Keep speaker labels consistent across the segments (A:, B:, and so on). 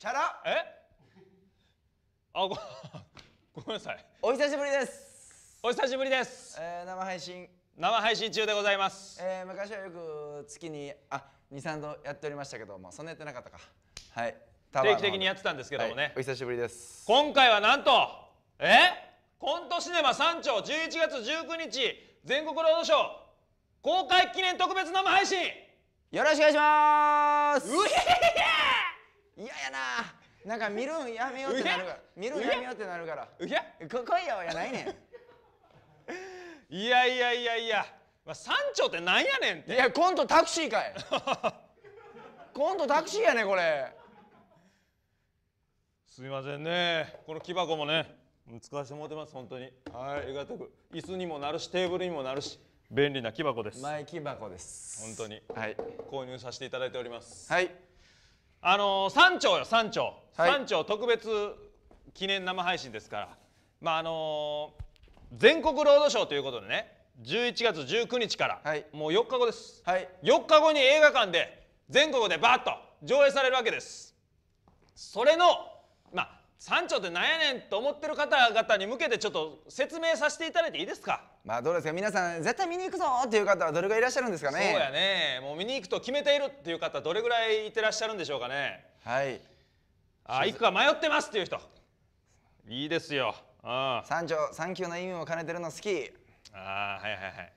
A: チャラえあご ごめんなさいお久しぶりですお久しぶりです、えー、生配信生配信中でございます、えー、昔はよく月にあ二三度やっておりましたけどもそんなやってなかったかはい定期的にやってたんですけどもね、はい、お久しぶりです今回はなんとえコントシネマ
B: 3丁11月十九日全国ロードショー公開記念特別生配
A: 信よろしくお願いしますう嫌やななんか見るんやめようってなるから見るんやめようってなるからうひゃここいよやないね
B: んいやいやいやいや、まあ、山頂ってなんやねんっていやコント
A: タクシーかい コントタクシーやねこれ
B: すいませんねこの木箱もね使わせてもらってます本当にはいありがた椅子にもなるしテーブルにもなるし便利な木箱ですマイ木箱です本当にはい購入させていただいておりますはいあのー、山頂よ山頂、はい、山頂特別記念生配信ですからまああのー、全国ロードショーということでね11月19日から、はい、もう4日後です、はい、4日後に映画館で全国でバーッと上映されるわけですそれの山頂ってなんやねんと思ってる方々に向けてちょっと説明さ
A: せていただいていいですかまあどうですか皆さん絶対見に行くぞっていう方はどれぐらいいらっしゃるんですかねそうや
B: ねもう見に行くと決めているっていう方どれぐらいいてらっしゃるんでしょうかね
A: はいあ行
B: くか迷ってますっていう人
A: いいですようん、三条三級の意味も兼ねてるの好き
B: ああはいはいはい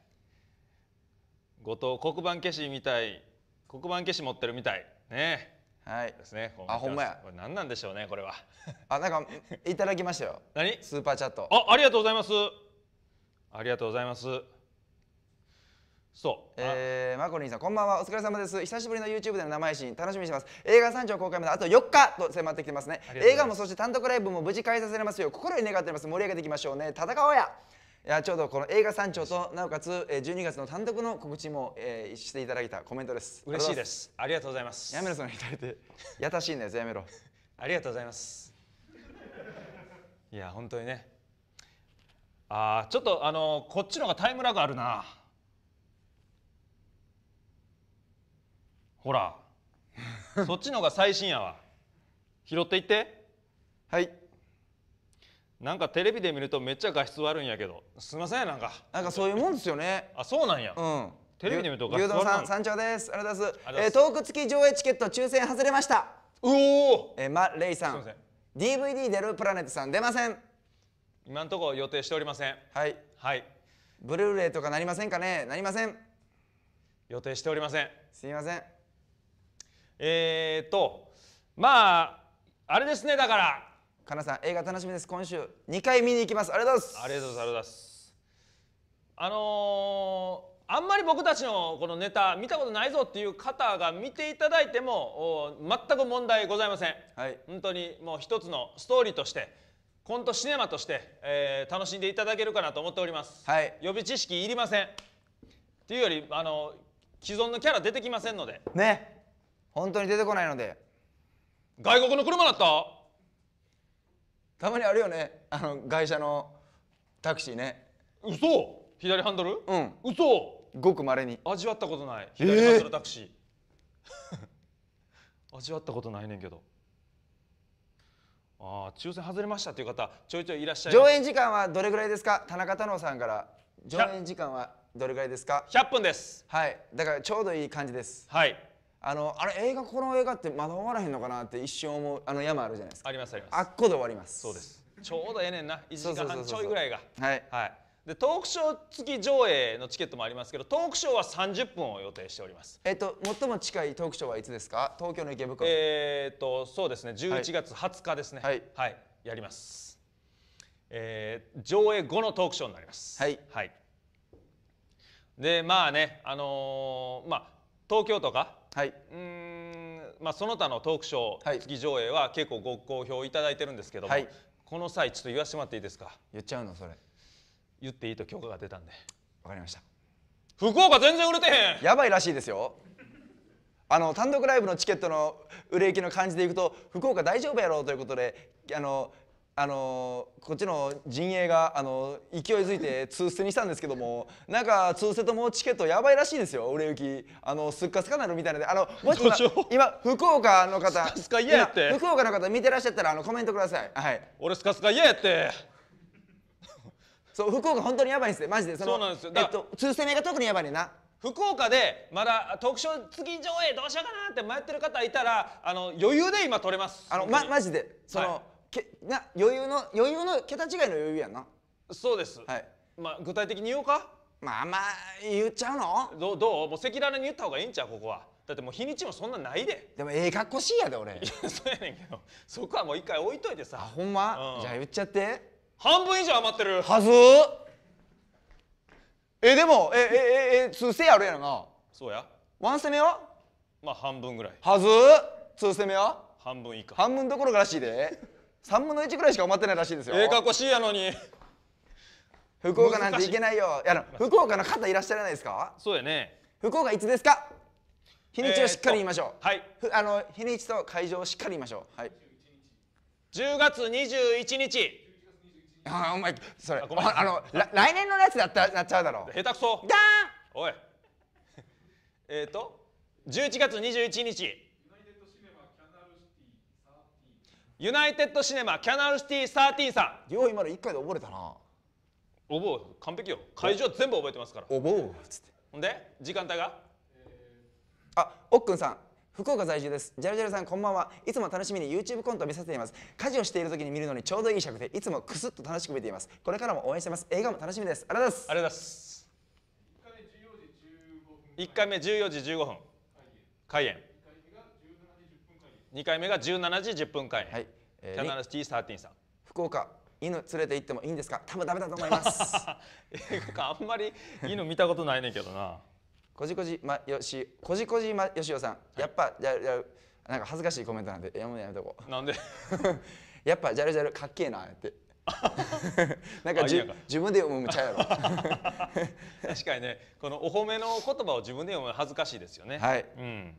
B: 後藤黒板消しみたい黒板消し持ってるみたい
A: ねはい。ですね。あ、ほんまや。これ何なんでしょうね、これは。あ、なんかいただきましたよ。何？スーパーチャット。あ、ありがとうございます。ありがとうございます。そう。えー、マコリンさん、こんばんは。お疲れ様です。久しぶりの YouTube での生配信、楽しみにしてます。映画三条公開まであと4日と迫ってきてますね。す映画もそして単独ライブも無事開催されますよ心に願っております。盛り上げていきましょうね。戦おうや。いやちょうどこの映画三頂となおかつ12月の単独の告知も、えしていただいたコメントです嬉しいです
B: ありがとうございますやめろその
A: 左てやたしいんだやめろありがとうございます いや本当にね
B: あちょっとあのこっちのがタイムラグあるなほら そっちのが最新やわ拾っていってはいなんかテレビで見るとめっちゃ画質悪いんやけどすいませんなんかなんかそういうもんですよねあそうなんやうんテレビで見ると画質悪いさん山
A: 頂ですありがとうございますえー、トーク付き上映チケット抽選外れましたうおえー、まレイさんすみません DVD 出るプラネットさん出ません
B: 今のところ予定しておりません
A: はいはいブルーレイとかなりませんかねなりません予定しておりませんすいませんえーとまああれですねだからかなさん映画楽しみです今週2回見に行きますありがとうございますありがとうございま
B: すあのー、あんまり僕たちのこのネタ見たことないぞっていう方が見ていただいても全く問題ございません、はい、本当にもう一つのストーリーとしてコントシネマとして、えー、楽しんでいただけるかなと思っております、はい、予備知識いりませんっていうよりあの既存のキャラ出てきませんので
A: ね本当に出てこないので外国の車だったたまにあるよねあの会社のタクシーね嘘左ハンドルうん嘘ごくまれに味わったことない左ハンドルタクシー、
B: 味わったことないねんけど
A: ああ抽選外れましたっていう方ちょいちょいいらっしゃい上演時間はどれぐらいですか田中太郎さんから上演時間はどれぐらいですか100分ですはいだからちょうどいい感じですはいあのあれ映画この映画ってまだ終わらへんのかなって一瞬思うあの山あるじゃないですかありますありますあっこで終わりますそうです
B: ちょうどええねんな1時間半ちょいぐらいがはい、はい、でトークショー付き上映のチケットもありますけどトークショーは30分を予定しておりま
A: すえっと最も近いトークショーはいつですか東京の池袋
B: えー、っとそうですね11月20日ですねはい、はい、やりますえー、上映後のトークショーになりますはい、はい、でまあねあのー、まあ東京とかはい、うんまあその他のトークショー、月上映は結構ご好評いただいてるんですけども、この際ちょっと言わせてもらっていいですか言っちゃうのそれ言っていいと許可が出たんでわかりました
A: 福岡全然売れてへんやばいらしいですよあの単独ライブのチケットの売れ行きの感じでいくと福岡大丈夫やろうということであのあのこっちの陣営があの勢いづいて通捨てにしたんですけどもなんか通捨てともチケットやばいらしいですよ売れ行きあのすっかすかなるみたいなのであのもし今今福岡の方嫌やって福岡の方見てらっしゃったらあのコメントくださいはい俺すかすか嫌やってそう福岡本当にやばいんですよマジでそのそうなんですよえっと通捨てが特にやばいねんな福岡でまだ
B: 特賞付き上映どうしようかなって迷ってる方いたらあの余裕で今取れますあのまマジで
A: その、はいけな余裕の余裕の桁違いの余裕やんなそうです、は
B: い、まあ具体的に言おうかまあまあ言っちゃうのどどうもう赤裸々に言った方がいいんちゃうここはだってもう日にちもそんなないででもええかっこしいやで俺いやそうやねんけどそこはもう一回置いといてさあほんま、うん、じゃあ言っちゃって半分以上余ってるはず
A: えでもええええ通せやるやろなそうやワン攻めは
B: まあ半分ぐらい
A: はず通攻目は半分以下半分どころからしいで3分の1ぐらいしか埋まってないらしいですよええかっこしいやのに福岡なんて行けないよいや福岡の方いらっしゃらないですかそうやね福岡いつですか日にちをしっかり言いましょう、えー、はいあの日にちと会場をしっかり言いましょうはい10月21日あお前それあの来年のやつだったなっちゃうだろ下手くそガーンおいえっ
B: と11月21日ユナイテッドシネマキャナルシティサー13さんよう今の一回で覚えたなおぼう完璧よ会場全部覚えてますから
A: 覚ぼうっつって
B: ほんで時間帯が、え
A: ー、あおっくんさん福岡在住ですジャルジャルさんこんばんはいつも楽しみに YouTube コントを見させています家事をしている時に見るのにちょうどいい尺でいつもクスッと楽しく見ていますこれからも応援してます映画も楽しみですありがとうござ
B: いますありがとうございます1回目14時15分開演二回目が十七時十0分間、はい
A: えー、キャナルシティ1さん福岡犬連れて行ってもいいんですか多分ダメだと思います映画館あんまり犬見たことないねんけどなこじこじまよしこじこじまよしおさん、やっぱじゃじゃなんか恥ずかしいコメントなんでやめやめとこうなんで やっぱじゃるじゃるかっけえなって なんか自分で読むむちゃやろ
B: 確かにねこのお褒めの言葉を自分で読むの恥ずかしいですよ
A: ねはい、うん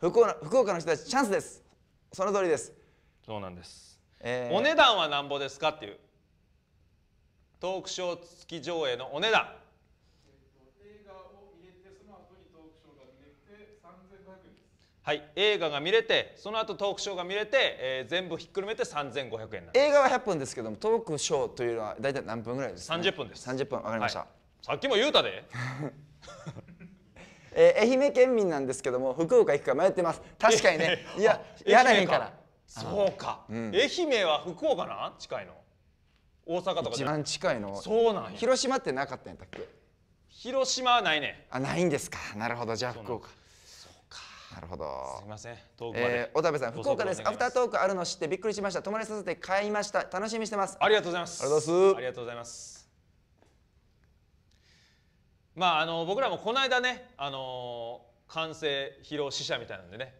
A: 福岡福岡の人たちチャンスですその通りですそうなんです、えー、お値
B: 段はなんぼですかっていうトークショー付き上映のお値段はい、映画が見れてその後トークショーが見れて、えー、全部ひっくるめて3500円
A: 映画は100分ですけどもトークショーというのは大体何分ぐらいですか、ね、30分です30分わかりました、は
B: い、さっきも言うたで
A: えー、愛媛県民なんですけども福岡行くか迷ってます確かにねいややないから
B: そうか、うん、愛媛は福岡な近いの大阪とか一番
A: 近いのそうなん広島ってなかったんやったっけ
B: 広島はないね
A: あないんですかなるほどじゃあ福岡なるほど。すみません。遠くまで。小、えー、田部さん、福岡です。アフタートークあるの知ってびっくりしました。泊まりさせて買いました。楽しみしてます。ありがとうございます。ありがとうございます。
B: まああの僕らもこの間ねあの完成披露試写みたいなんでね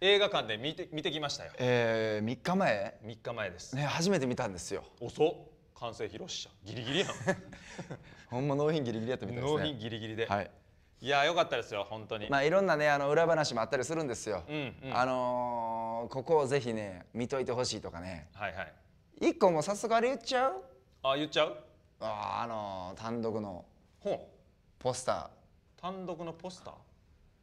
B: 映画館で見て見てきましたよ
A: えー、3日前3日前ですね初めて見たんですよ遅っ
B: 完成披露試写
A: ギリギリやん ほんま納品ギリギリやったみたいですね納品ギリギリで、はい、
B: いやよかったですよ本当にまあいろ
A: んなねあの裏話もあったりするんですよ、うんうん、あのー、ここをぜひね見といてほしいとかねはいはい一個もう早速あれ言っちゃうあ言っちゃうああのー、単独のほうポスター単独のポスター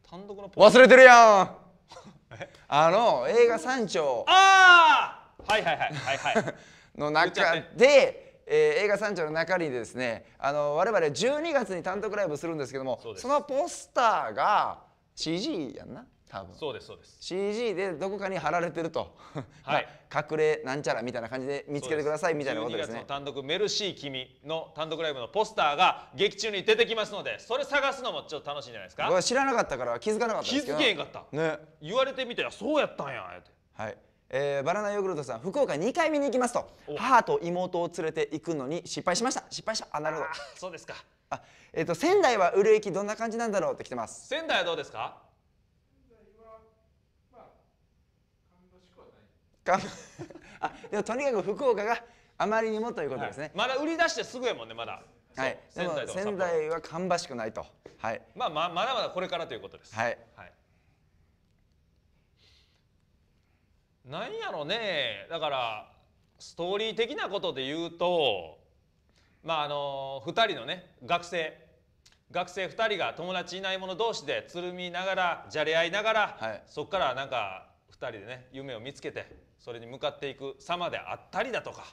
A: 単独のポスター忘れてるやん あの映画三丁
B: あ
A: あはいはいはいはいはい の中で、えー、映画三丁の中にですねあの我々12月に単独ライブするんですけどもそそのポスターが CG やんな多分そうですそうです CG でどこかに貼られてると、はい 隠れなんちゃらみたいな感じで見つけてくださいみたいなことですね月の
B: 単独「メルシー君」の単独ライブのポスターが劇中に出てきますのでそれ探すのもちょっと楽しいんじゃないですか
A: 知らなかったから気づかなかった気づけんかった、ね、言われてみたらそうやったんやってはいえー、バナナヨーグルトさん福岡2回見に行きますと母と妹を連れて行くのに失敗しました失敗したあなるほど
B: そうですかあ、
A: えーと仙台は売れ行きどんな感じなんだろうって来てます仙台はどうですか あでもとにかく福岡があまりにもということですね、はい、まだ売り出してすぐやもんねまだはい、仙台仙台は芳しくないと、はい
B: まあ、ままだまだこれからということ
A: です、はい、はい、
B: 何やろうねだからストーリー的なことで言うとまああの2人のね学生学生2人が友達いない者同士でつるみながらじゃれ合いながら、はい、そこからなんか2人でね夢を見つけてそれに向かっていく様であったりだとか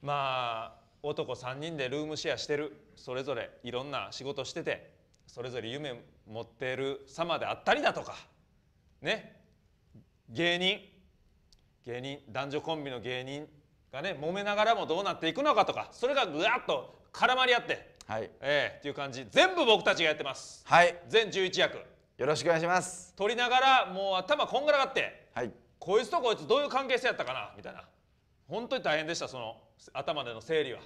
B: まあ男3人でルームシェアしてるそれぞれいろんな仕事しててそれぞれ夢持ってる様であったりだとかね芸人芸人男女コンビの芸人がね揉めながらもどうなっていくのかとかそれがぐわっと絡まり合って、はいえー、っていう感じ全部僕たちがやってます、はい、全11役よろしくお願いします撮りながらもう頭こんがらがって、はい、こいつとこいつどういう関係性やったかなみたいな本当に大変でしたその頭での整理は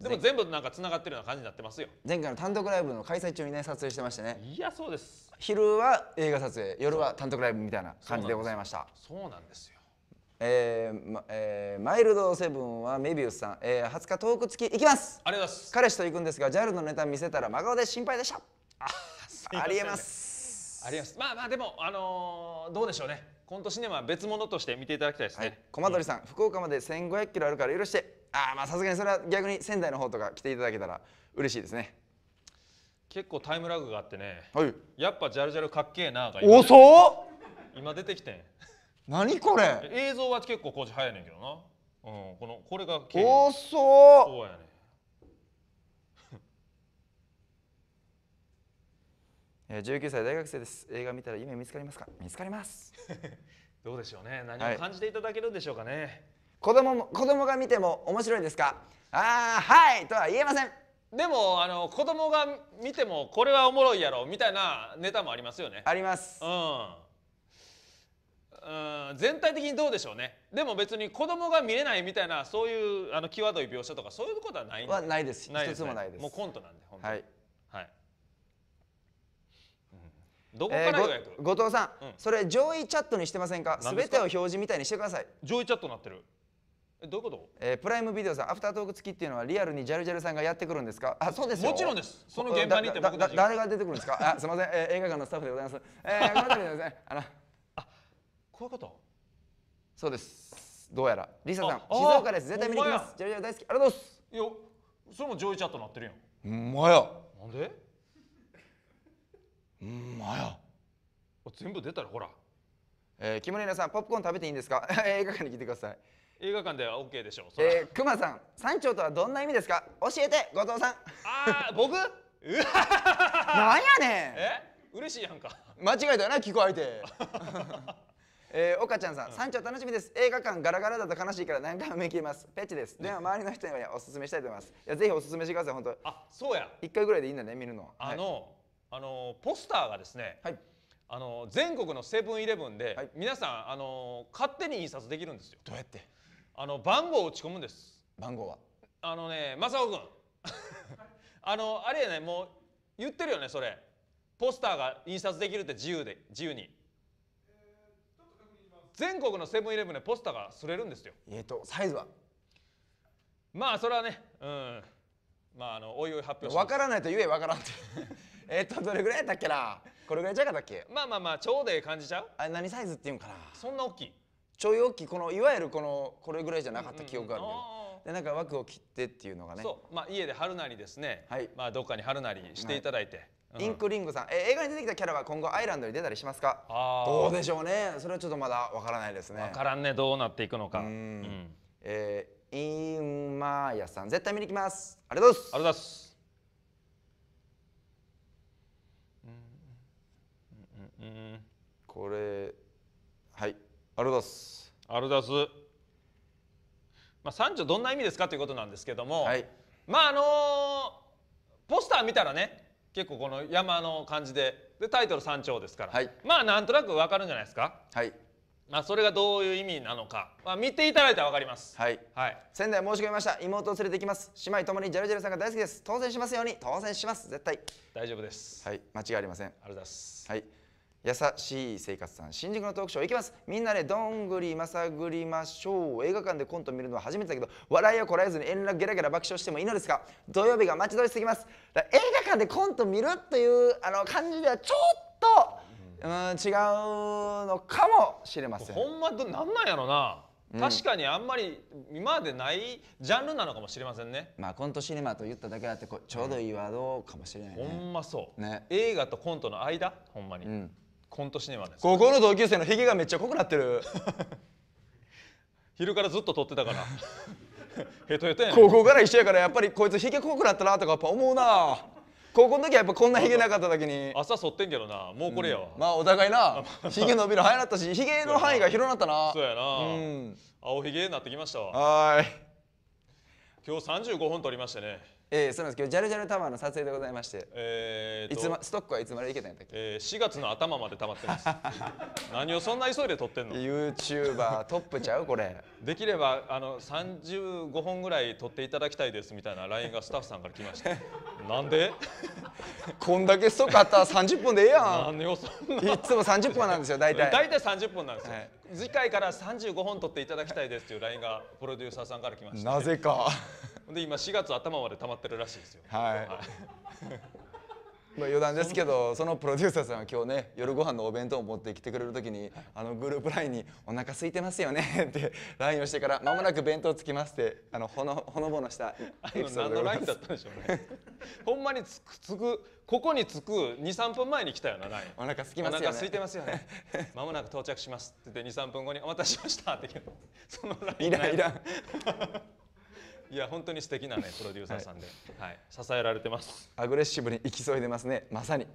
B: でも全部なんかつながってるような感じになってますよ
A: 前回の単独ライブの開催中にね撮影してましてねいやそうです昼は映画撮影夜は単独ライブみたいな感じでございました
B: そうなんですよ
A: えーまえー、マイルドセブンはメビウスさん、えー、20日トーク付き行きますありがとうございます彼氏と行くんですが JAL のネタ見せたら真顔で心配でしたあありえま
B: すありますまあまあでもあの
A: ー、どうでしょうねコントシネマは別物として見ていただきたいですね、はい、小間鳥さん、うん、福岡まで1500キロあるから許してああまあさすがにそれは逆に仙台の方とか来ていただけたら嬉しいですね
B: 結構タイムラグがあってね、はい、やっぱジャルジャルかっけえなが遅
A: っ今出てきてん何これ
B: 映像は結構工事早いねんけどなうんこのこれが遅
A: そうやね19歳大学生です映画見たら夢見つかりますか見つかります どう
B: でしょうね何を感じていただけるんでしょうかね、はい、
A: 子供も子供が見ても面白いですかああは
B: いとは言えませんでもあの子供が見てもこれはおもろいやろみたいなネタもありますよねありますうんうん全体的にどうでしょうねでも別に子供が見れないみたいなそういうあの際どい描写とかそういうことはないはな
A: いですないです、ね、一つもないですもうコント
B: なんで本当に、はいど
A: こから予約、えー、後藤さん、うん、それ上位チャットにしてませんかすべてを表示みたいにしてください上位チャットなってるえどういうこと、えー、プライムビデオさんアフタートーク付きっていうのはリアルにジャルジャルさんがやってくるんですかあそうですもちろんですその現場に行って僕た誰が出てくるんですか あすみません、えー、映画館のスタッフでございます、えー、この辺りですねあのあこういうことそうですどうやらリサさん静岡です絶対見に行きますジャルジャル大好きありがとうございますいやそれも上位チャットなってるやんうんまやなんでうんまや全部出たらほらえー、木村さんポップコーン食べていいんですか 映画館に来てください
B: 映画館では OK でしょうえ
A: ー、熊さん山頂とはどんな意味ですか教えて後藤さんああ僕うわ なんやねんえ嬉しいやんか間違えたよな聞こえてえー、岡ちゃんさん、山頂楽しみです。映画館ガラガラだと悲しいから何回も見切ります。ペチです。では周りの人にはおすすめしたいと思います。いやぜひおすすめしてください本当。あ、そうや。一回ぐらいでいいんだね見るの。は。あの、はいあのポス
B: ターがですね、はい、あの全国のセブンイレブンで、はい、皆さんあの勝手に印刷できるんですよどうやってあの番号を打ち込むんです番号はあのね正雄君 あのあれやねもう言ってるよねそれポスターが印刷できるって自由で自由に全国のセブンイレブンでポスターがすれるんですよえっ、とサイズはまあそれはねうんまああのおいおい発表します分からないと言え分からんってえっとどれぐらいだっけな
A: これぐらいじゃなかったっけまあまあまあ超で感じちゃうあ何サイズっていうんかなそんな大きいちょい大きいこのいわゆるこのこれぐらいじゃなかった記憶があるけど、でなんか枠を切ってっていうのがねそ
B: うまあ家で春なりですね、はい、まあどっかに春なりしていただいて、はいうん、イン
A: クリングさん、え映画に出てきたキャラは今後アイランドに出たりしますかああ。どうでしょうねそれはちょっとまだわからないですねわからんねどうなっていくのかうん、えー、インマーヤさん絶対見に来ますありがとうございますありがとうございますうんこれはいアルダス
B: アルダスまあ三女どんな意味ですかということなんですけども、はい、まああのー、ポスター見たらね結構この山の感じででタイトル「山頂」ですから、はい、まあなんとなくわかるんじゃないですか。はいまあ、それがどういう意味なのか、まあ、見ていただいたらわかります。はい。は
A: い。仙台申し込みました。妹を連れてきます。姉妹ともにジャルジャルさんが大好きです。当選しますように。当選します。絶対。大丈夫です。はい。間違いありません。ありがとうございます。はい。優しい生活さん新宿のトークショー行きますみんなでどんぐりまさぐりましょう映画館でコント見るのは初めてだけど笑いをこらえずに円楽ゲラゲラ爆笑してもいいのですか土曜日が待ち遠しすぎます映画館でコント見るというあの感じではちょっと、うん、違うのかもしれませんほんまどなん
B: なんやろうな確かにあんまり今までないジャンルなのかもしれませんね、
A: うん、まあコントシネマと言っただけあってちょうどいいワードかもしれない、ね、ほんまそう、ね、映画とコントの間
B: ほんまに、うんコントシネマです
A: 高校の同級生のヒゲがめっちゃ濃くなってる
B: 昼からずっと撮ってたからへとへとやん高校から一緒やからやっぱり
A: こいつヒゲ濃くなったなとかやっぱ思うな高校の時はやっぱこんなヒゲなかった時に
B: 朝剃ってんけど
A: なもうこれやわ、まあお互いなヒゲ 伸びる早なったしヒゲの範囲が広なったなそうやな、うん、
B: 青ひげになってきました
A: わはい
B: 今日35分撮りました
A: ねええー、そうなんですけどジャルジャルタワーの撮影でございまして、
B: えー、いつまストックはいつまで行けたんやったっけ、えー、4月の頭まで溜まってます
A: 何をそんな急いで撮ってんの YouTuber トッ
B: プちゃうこれできればあの35本ぐらい撮っていただきたいですみたいな LINE
A: がスタッフさんから来ました なんでこんだけストックあったら30分でええやん何をそんないつも30分なんですよ大体大
B: 体30分なんですよ、はい、次回から35本撮っていただきたいですっていう LINE がプロデューサーさんから来ましたなぜかで今4月頭まで溜まってるらしいですよ。
A: はい。まあ余談ですけどそのプロデューサーさんは今日ね夜ご飯のお弁当を持ってきてくれる時にあのグループ LINE に「お腹空いてますよね」って LINE をしてから「まもなく弁当つきます」ってあのほのほのぼのしたエピソードでございます。何のラインだったんでしょうね。ほんまにつくつくここに着く23分前に来たよな
B: LINE。お腹空きますよね。お腹空いてますよね。まもなく到着しますって言って23分後に「お待たせしました」ってその LINE。イライラ。いや本当に素敵なね プロデューサーさんで、はい、はい、支えられてます
A: アグレッシブに行き添いでますねまさに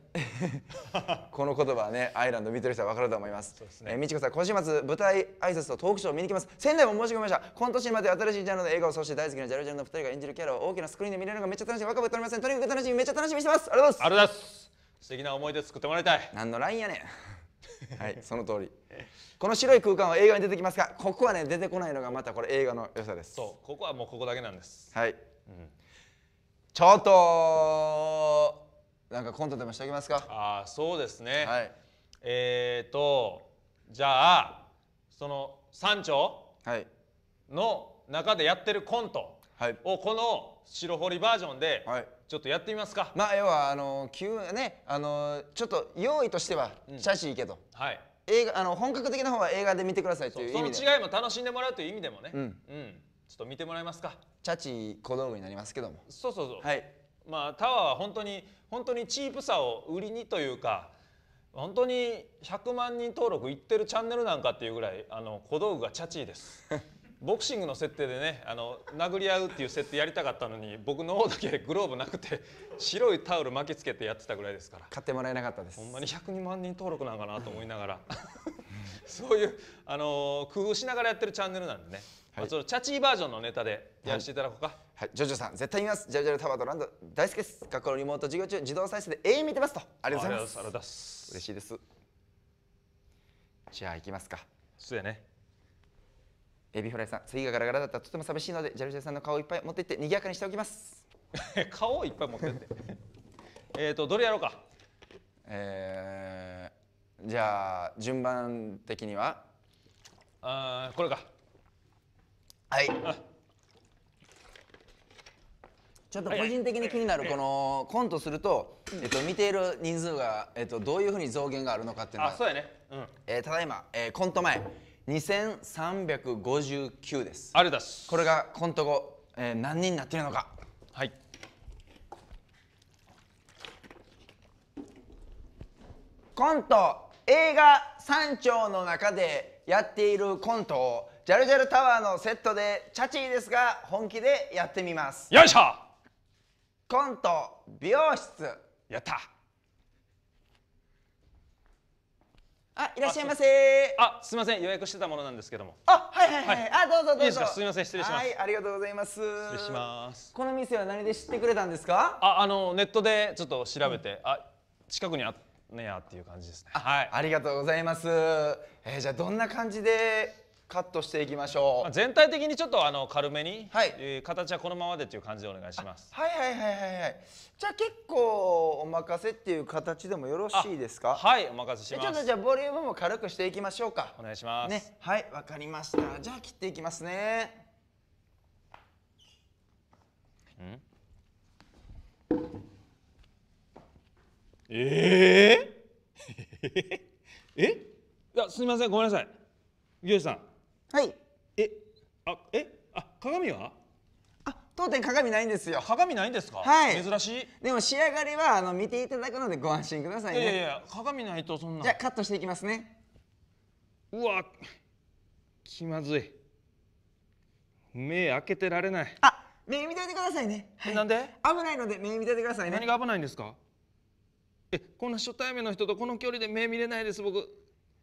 A: この言葉はねアイランド見てる人は分かると思いますそうですね、えー、みちこさん今週末舞台挨拶とトークショーを見に来ます仙台も申し込みました今年まで新しいジャンルの映画をそして大好きなジャルジャルの2人が演じるキャラを大きなスクリーンで見れるのがめっちゃ楽しい若葉とりませんとにかく楽しみめっちゃ楽しみにしてますありがとうございますありがとうございます素敵な思い出作ってもらいたい何のラインやねん はいその通りこの白い空間は映画に出てきますがここはね出てこないのがまたこれ映画の良さですそ
B: うここはもうここだけなんです
A: はい、うん、ちょっとなんかコントでもしておきますかああそうで
B: すねはいえーとじゃあその山頂の中でやってるコントをこの白堀
A: バージョンでちょっとやってみますかまあ要はあの急ねあのちょっと用意としてはチャシいいけど、はい映画あの本格的な方は映画で見てくださいという意味でその
B: 違いも楽しんでもらうという意味でもね、うん、うん、ちょっと見てもらえますか
A: チャチ小道具になりますけども
B: そうそうそうはいまあタワーは本当に本当にチープさを売りにというか本当に100万人登録いってるチャンネルなんかっていうぐらいあの小道具がチャチーです ボクシングの設定でねあの殴り合うっていう設定やりたかったのに僕の方だけグローブなくて 白いタオル巻きつけてやってたぐらいですから
A: 買ってもらえなかったですほんまに
B: 102万人登録なんかなと思いながら そういう、あの工夫しながらやってるチャンネルなんでね、はいまあ、そのチャチーバージョンのネタでやらせていただこうか、はい、
A: はい、ジョジョさん絶対見ますジャジャルタワーとランド大好きです学校のリモート授業中自動再生で永遠見てますとありがとうございます嬉しいですじゃあ行きますかそうやねエビフライさん次がガラガラだったらとても寂しいのでジャルジャルさんの顔をいっぱい持っていって賑やかにしておきます 顔をいっぱい持ってってえっとどれやろうかえー、じゃあ順番的には
B: あこれか
A: はいちょっと個人的に気になるこのコントすると、えっと、見ている人数が、えっと、どういうふうに増減があるのかっていうのはそ
B: うやね、うん
A: えただいま、えコント前2359ですあれだすこれがコント後、えー、何人になっているのかはいコント映画三丁の中でやっているコントをジャルジャルタワーのセットでチャチーですが本気でやってみますよいしょコント美容室やったあ、いらっしゃいませあ。
B: すみません、予約してたものなんですけども。
A: あ、はいはいはい。はい、あ、どうぞどうぞ。すみません、失礼します。はい、ありがとうございます。失
B: 礼しま
A: す。この店は何で知ってくれたんですか？あ、あのネットでちょっと調べて、うん、あ、近くにあねやっていう感じですね。はい。ありがとうございます。えー、じゃどんな感じでカットし
B: ていきましょう、全体的にちょっとあの軽めに、はいえー、形はこのままでっていう感じでお願いします
A: はいはいはいはいはいじゃあ結構お任せっていう形でもよろしいですかはいお任せしますちょっとじゃあボリュームも軽くしていきましょうかお願いします、ね、はいわかりましたじゃあ切っていきますねん
B: えー、ええいやすみませんごめんなさい漁師さんはい
A: えあえあ鏡はあ当店鏡ないんですよ鏡ないんですかはい珍しいでも仕上がりはあの見ていただくのでご安心くださいねいやいや
B: 鏡ないとそん
A: なじゃあカットしていきますねうわ気まず
B: い目開けてられない
A: あ目見ていてくださいね、はい、なん
B: で危ないので目見ていてくださいね何が危ないんですかえこんな初対面の人とこの距離で目見れないです僕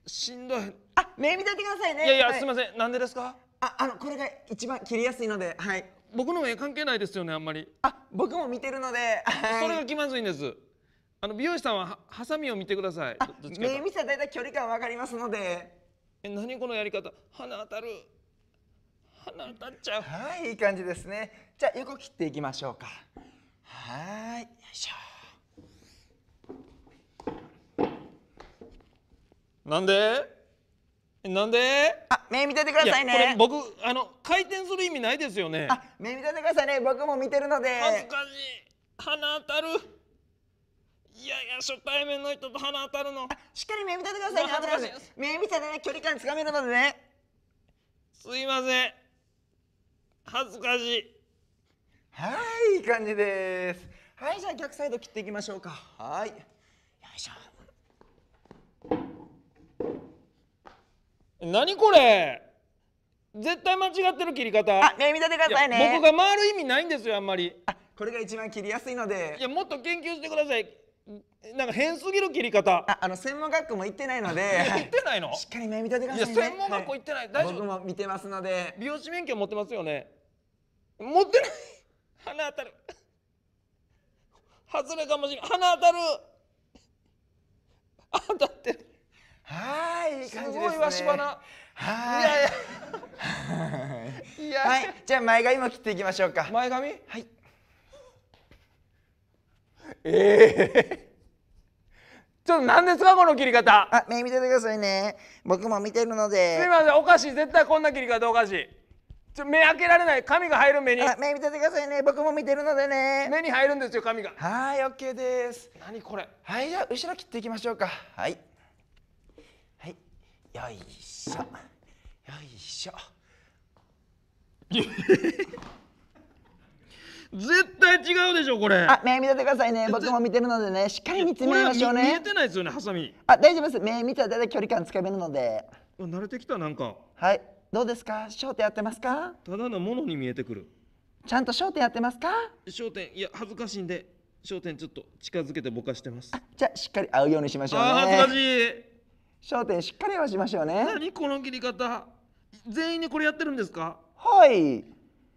B: しんどいあ目見といてくださいねいやいや、はい、すみませんなんでですかああのこれが一番切りやすいのではい僕の絵関係ないですよねあんまりあ
A: 僕も見てるので、はい、それが気まずいんですあの美容師さんはハサミを見てください目見せたいたい距離感わかりますのでえ何このやり方鼻当たる鼻当たっちゃうはいいい感じですねじゃあ横切っていきましょうかはいよいしょなんでなんであ目見ててくださいねこれ僕あの回転する意味ないですよねあ目見ててくださいね僕も見てるので恥ずか
B: しい鼻当たるいやいや初対面の人と鼻当たる
A: のしっかり目見ててくださいね恥ずかしい目見ててね距離感つかめるのでねすいません恥ずかしいはいいい感じですはいじゃあ逆サイド切っていきましょうかはい何これ
B: 絶対間違ってる切り方あ目見ててくださいね僕が
A: 回る意味ないんですよあんまりあこれが一番切りやすいのでい
B: やもっと研究してください
A: なんか変すぎる切り方ああの専門学校も行ってないので行ってないのしっかり目見ててください、ね、いや専門学校行ってない、はい、大丈夫僕も見てますので美容師免許持ってますよね持ってない鼻当たる
B: 外れかもしれない鼻当たる
A: 当たってるはい、いい感じです、ね、すごいわしな。はい。いやいや。はい、じゃあ前髪も切っていきましょうか。前髪？はい。ええー、ちょっと何ですかこの切り方。あ、目見ててくださいね。僕も見てるので。すみません、おかしい。絶対こんな切り方おかしい。ちょ目開けられない。髪が入る目に。目見ててくださいね。僕も見てるのでね。目に入るんですよ、髪が。はい、オッケーです。何これ。はい、じゃあ後ろ切っていきましょうか。はい。よいしょよいしょ 絶対違うでしょこれあ目見ててくださいね僕も見てるのでねしっかり見つめましょうね見え
B: てないですよねハサミ
A: あ大丈夫です目見たら大体距離感つかめるので慣れてきたなんかはいどうですか焦点やってますかただのものに見えてくるちゃんと焦点やってますか焦点いや恥ずかしいんで焦点ちょっと近づけてぼかしてますじゃあしっかり合うようにしましょうね恥ずかしい焦点しっかり合わせましょうね何この切り方全員にこれやってるんですかはい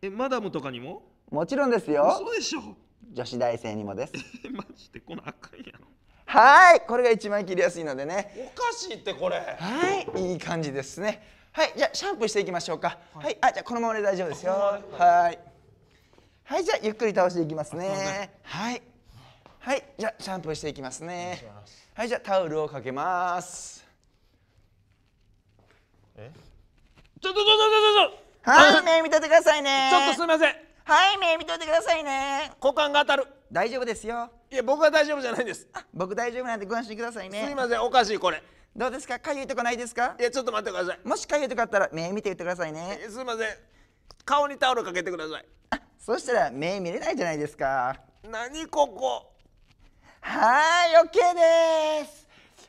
A: えマダムとかにももちろんですよそうでしょう女子大生にもです マジでこの赤いやろはいこれが一番切りやすいのでね
B: おかしいってこれは
A: いいい感じですねはいじゃシャンプーしていきましょうかはい、はい、あじゃこのままで大丈夫ですよはいはいじゃゆっくり倒していきますねはいはいじゃシャンプーしていきますねはいじゃタオルをかけますちょっとちょっとちょっとはい目見といてくださいねちょっとすみませんはい目見といてくださいね股間が当たる大丈夫ですよいや僕は大丈夫じゃないです僕大丈夫なんでご安心くださいねすみませんおかしいこれどうですかかいとこないですかいやちょっと待ってくださいもしかいとこあったら目見て言ってくださいねすみません顔にタオルかけてくださいそしたら目見れないじゃないですか何ここはい OK です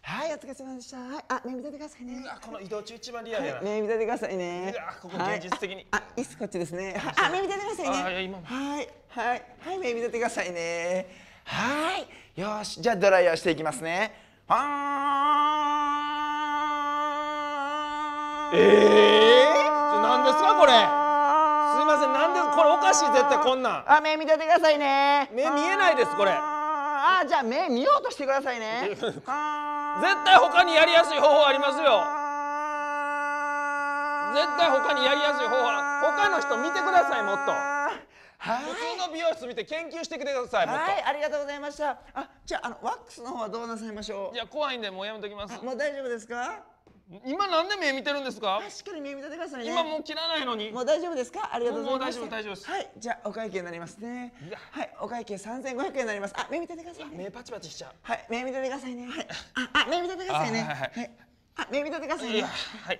A: はい、お疲れ様でした。はい、あ、目見ててくださいね。この移動中一番リアルやな。目見ててくださいね。ここ現実的に。あ、椅子こっちですね。あ、目見ててくださいね。はい、はい、はい、目見ててくださいね。はい、よし、じゃあドライヤーしていきますね。はーん。ええー、
B: なんですかこれ。す
A: みません、なんでこれおかしい絶対こんなん。あ、目見ててくださいね。目見えないですこれ。あ、じゃあ目見ようとしてくださいね。あー
B: 絶対他にやりやすい方法ありますよ絶対他にやりやすい方法他の人見てくださいもっと
A: 普通の美容室見て研究してくださいもっとはいありがとうございましたあじゃああのワックスの方はどうなさいましょういや怖いんでもうやめときますもう大丈夫ですか今なんで目見てるんですかしっかり目見ててくださいね今もう切らないのにもう大丈夫ですかありがとうございますはいじゃあお会計になりますねはいお会計三千五百円になりますあ目見ててください、ね、目パチパチしちゃうはい目見ててくださいねはいあ目見ててくださいねはいあ目見ててくださいねはいは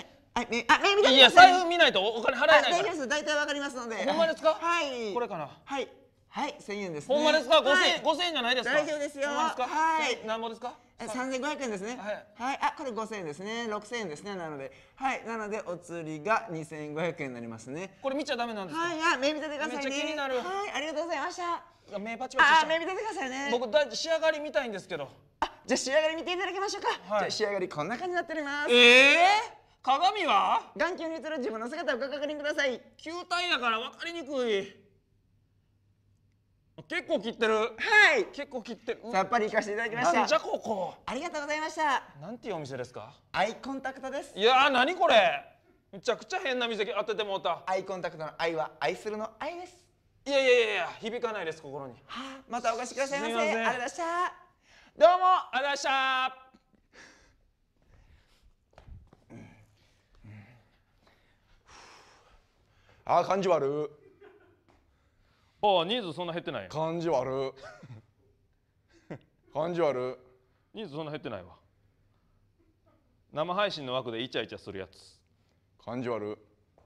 A: いはい、あ、目見てくださいや、財布見ないとお金払えないから。大丈夫です。大体わかりますので。ほんまですか？はい。これかな。はい。はい、千円です、ね。ほんまですか？五千、五千円じゃないですか？大丈夫ですよ。ほんですか？はい。何もですか？三千五百円ですね、はい、はい、あこれ五千円ですね六千円ですねなのではいなのでお釣りが二千五百円になりますねこれ見ちゃダメなんですかはいあ目見ててください、ね、めっちゃ気になるはいありがとうございました目バチバチあ目見ててくださいね僕だ仕上がり見たいんですけどあじゃ仕上がり見ていただきましょうか、はい、じゃ仕上がりこんな感じになっておりますええー鏡は眼球に映る自分の姿をご確認ください球体やからわかりにくい結構切ってるはい結構切ってるさっぱり行かせていただきましたじゃここありがとうございましたなんていうお店ですかアイコンタクトですいやなにこれめちゃくちゃ変な店当ててもうたアイコンタクトの愛は愛するの愛ですいやいやいや響かないです心にはあ、またお越しくださいませありがとうございましたどうもありがとうございました
B: ああ感じ悪ああ人数そんな減ってない感じ悪 感じ悪人数そんな減ってないわ生配信の枠でイチャイチャするやつ感じ悪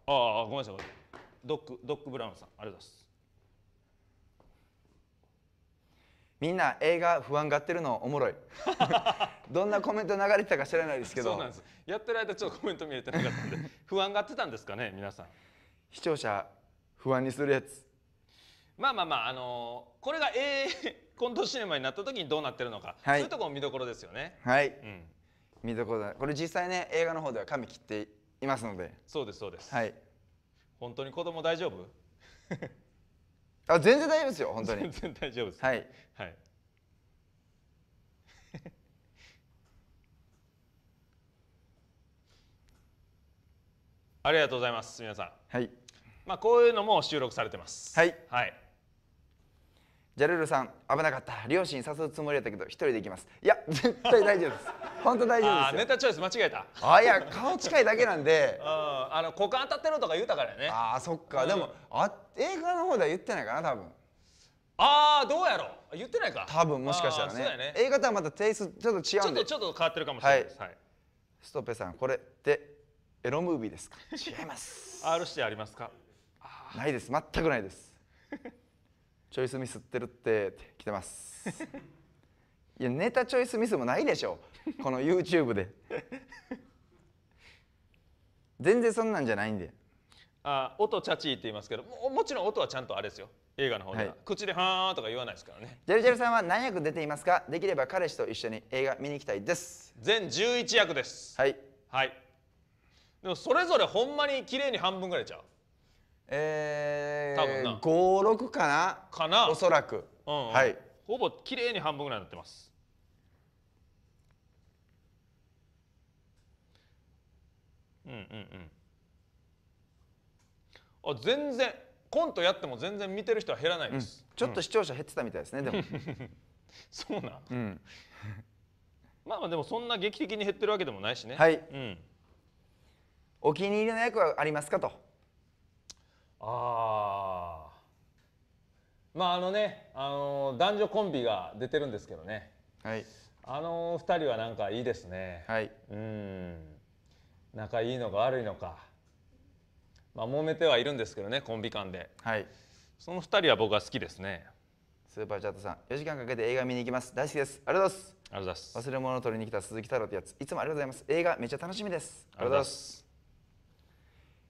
B: ああごめんなさいドックドックブラウンさんありがとうございます
A: みんな映画不安がってるのおもろい どんなコメント流れてたか知らないですけどそうなんで
B: すやってる間ちょっとコメント見れてなかったんで 不安がってたんですか
A: ね皆さん視聴者不安にするやつ
B: まあまあまあ、あのー、これが、ええ、コントシネマになった時にどうなってるのか、はい、そういうところも見どころですよね。
A: はい、うん、見どころだこれ実際ね映画の方では髪切っていますのでそうですそうです、はい、本
B: 当に子供大丈夫
A: あ全然大丈夫ですよ本当に全然大丈夫です、はい、はい
B: ありがとうございます皆さん
A: はいまあこういうのも収録されてますはいはいジャルルさん危なかった両親誘うつもりだったけど一人で行きますいや絶対大丈夫です 本当大丈夫ですネ
B: タチョイス間違えたあいや
A: 顔近いだけなんで
B: あの股間当た
A: ってるとか言うたからねああそっか、うん、でもあ映画の方では言ってないかな多分ああどうやろう言ってないか多分もしかしたらね、ね、映画とはまたテイストちょっと違うんでちょっと
B: 変わってるかもしれないはい、
A: はい、ストッペさんこれでエロムービーですか 違いま
B: す R してありますか
A: ないです全くないですチョイスミスってるって」て来てます いやネタチョイスミスもないでしょこの YouTube で 全然そんなんじゃないんで
B: あ音チャチーって言いますけどももちろん音はちゃんとあれですよ映画の方では、はい、口で「はー」とか言わないですからね
A: ジェルジェルさんは何役出ていますかできれば彼氏と一緒に映画見に行きたいです全11役ですはいはいでもそれぞれほんまに綺麗
B: に半分ぐらいちゃう
A: えー、多分56かなかなおそらく、
B: うんうん、はいほぼ綺麗に半分ぐらいになってます
A: うんうんうん
B: あ全然コントやっても全然見てる人は減らないです、うん、ちょっと視
A: 聴者減ってたみたいですね、でも そうなうん、
B: まあまあでもそんな劇的に減ってるわけでもないしねはい、う
A: ん、お気に入りの役はありますかと
B: ああまああのね、あの男女コンビが出てるんですけどねはいあの二人はなんかいいですねはいうん仲いいのか悪いのか
A: まあ揉めてはいるんですけどねコンビ間ではいその二人は僕は好きですねスーパーチャットさん4時間かけて映画見に行きます大好きですありがとうございますありがとうございます忘れ物を取りに来た鈴木太郎ってやついつもありがとうございます映画めっちゃ楽しみですありがとうございます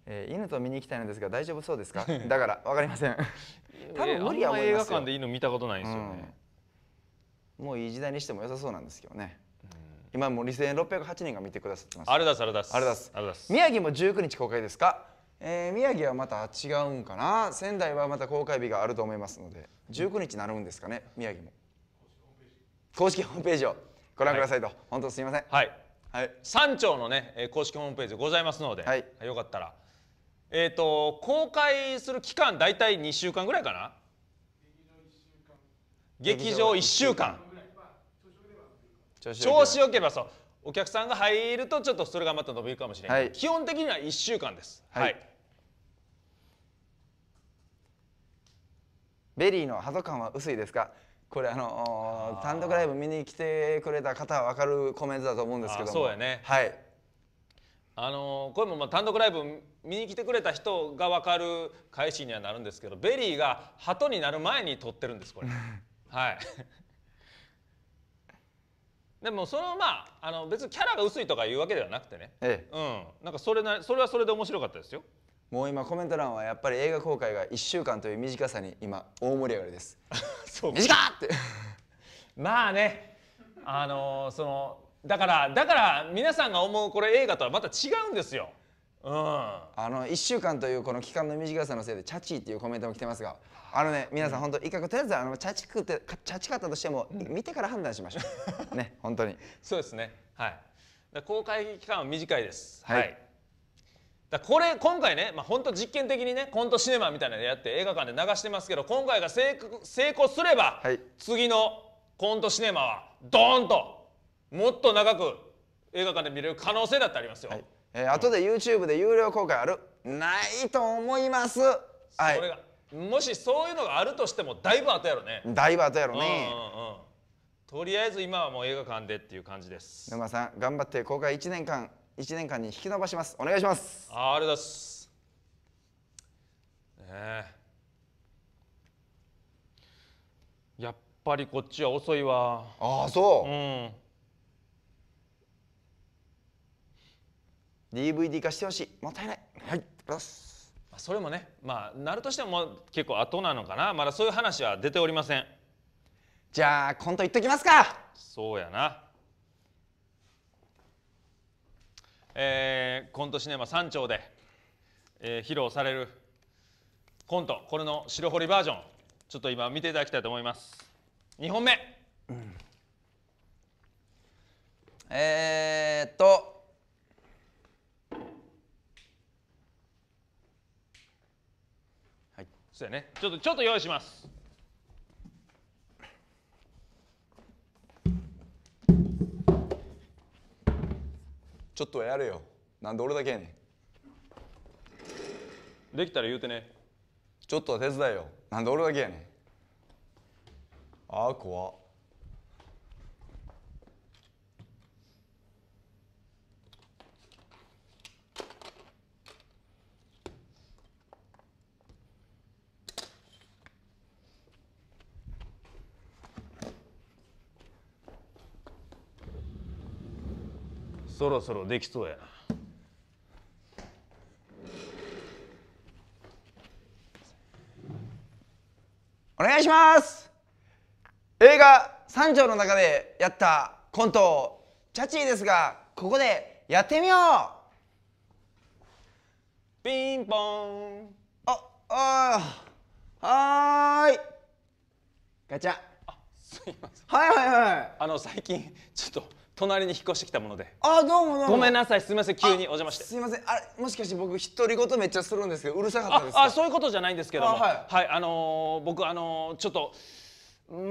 A: えー、犬と見に行きたいのですが大丈夫そうですか だから分かりません
B: 多分無理や思いますよ、映画館で
A: 犬見たことないんですよね、うん、もういい時代にしても良さそうなんですけどね、うん、今もう2608人が見てくださってますあ
B: れだすあれだすあれだ
A: す宮城も19日公開ですかえー、宮城はまた違うんかな仙台はまた公開日があると思いますので19日になるんですかね宮城も公式ホームページをご覧くださいと、はい、本当す
B: みませんはい、はい、山頂のね公式ホームページございますので、はい、よかったらえっ、ー、と公開する期間大体2週間ぐらいかな劇場1週間調子よければそうお客さんが入るとちょっとそれがまた伸びるかもしれない、はい、基本的には1週間です、
A: はい、はい、ベリーのハド感は薄いですかこれあの単独ライブ見に来てくれた方は分かるコメントだと思うんですけどそうやねはい
B: あのこれもまあ単独ライブ見に来てくれた人が分かる返しにはなるんですけどベリーが鳩になる前に撮ってるんですこれ はいでもそのまああの別にキャラが薄いとかいうわけではなくてね、
A: ええ、
B: うんなんかそれなそれはそれで面白かったですよ
A: もう今コメント欄はやっぱり映画公開が1週間という短さに今大盛り上がりです そう短っって まあ
B: ねあのそのだからだから皆さんが思うこれ映画とはまた違うんですよ。
A: うん、あの1週間というこの期間の短さのせいで「チャチー」っていうコメントも来てますがあのね皆さん本当一回とりあえずあのチャチくってチャチかったとしても、見てから判断しましょう ね本当に
B: そうですねはい公開期間は短いです、はい、はい、だこれ今回ね、まあ、本当実験的にねコントシネマみたいなのやって映画館で流してますけど今回が成功すれば、はい、次のコントシネマはドーンともっと長く映画館で見れる可能性だってありますよ、はい
A: えー、後で YouTube で有料公開あるないと思いますは
B: いそれがもしそういうのがあるとしてもだいぶ後やろねだいぶ後やろね、うんうんうん、とりあえず今はもう映画館でっていう感じです
A: 沼さん頑張って公開1年間1年間に引き延ばしますお願いします
B: あありがとうございますねえやっぱりこっちは遅いわ
A: ああそううん DVD 化してほしいもったいない
B: はいそれもねまあなるとしても結構後なのかなまだそういう話は出ておりま
A: せんじゃあコント言っときますか
B: そうやなえー、コントシネマ3丁で、えー、披露されるコントこれの白堀バージョンちょっと今見ていただきたいと思います2本目、うん、えー、っとそうやねちょっとちょっと用意します
A: ちょっとはやれよなんで俺だけやねんできたら言うてねちょっとは手伝えよなんで俺だけやねんああ怖っ
B: そろそろできそうや
A: お願いします映画「三条」の中でやったコントチャチーですがここでやってみようピンポンあああはい
B: ガチャあすいませんはいはいはいあの最近ちょっと隣に引っ越して
A: きたものであどうもどうもごめんなさいすみません急にお邪魔してすみませんあれもしかして僕独り言めっちゃするんですけどうるさかったですかあそういうことじゃないんですけどもはい、はい、あ
B: のー、僕あのー、ちょっと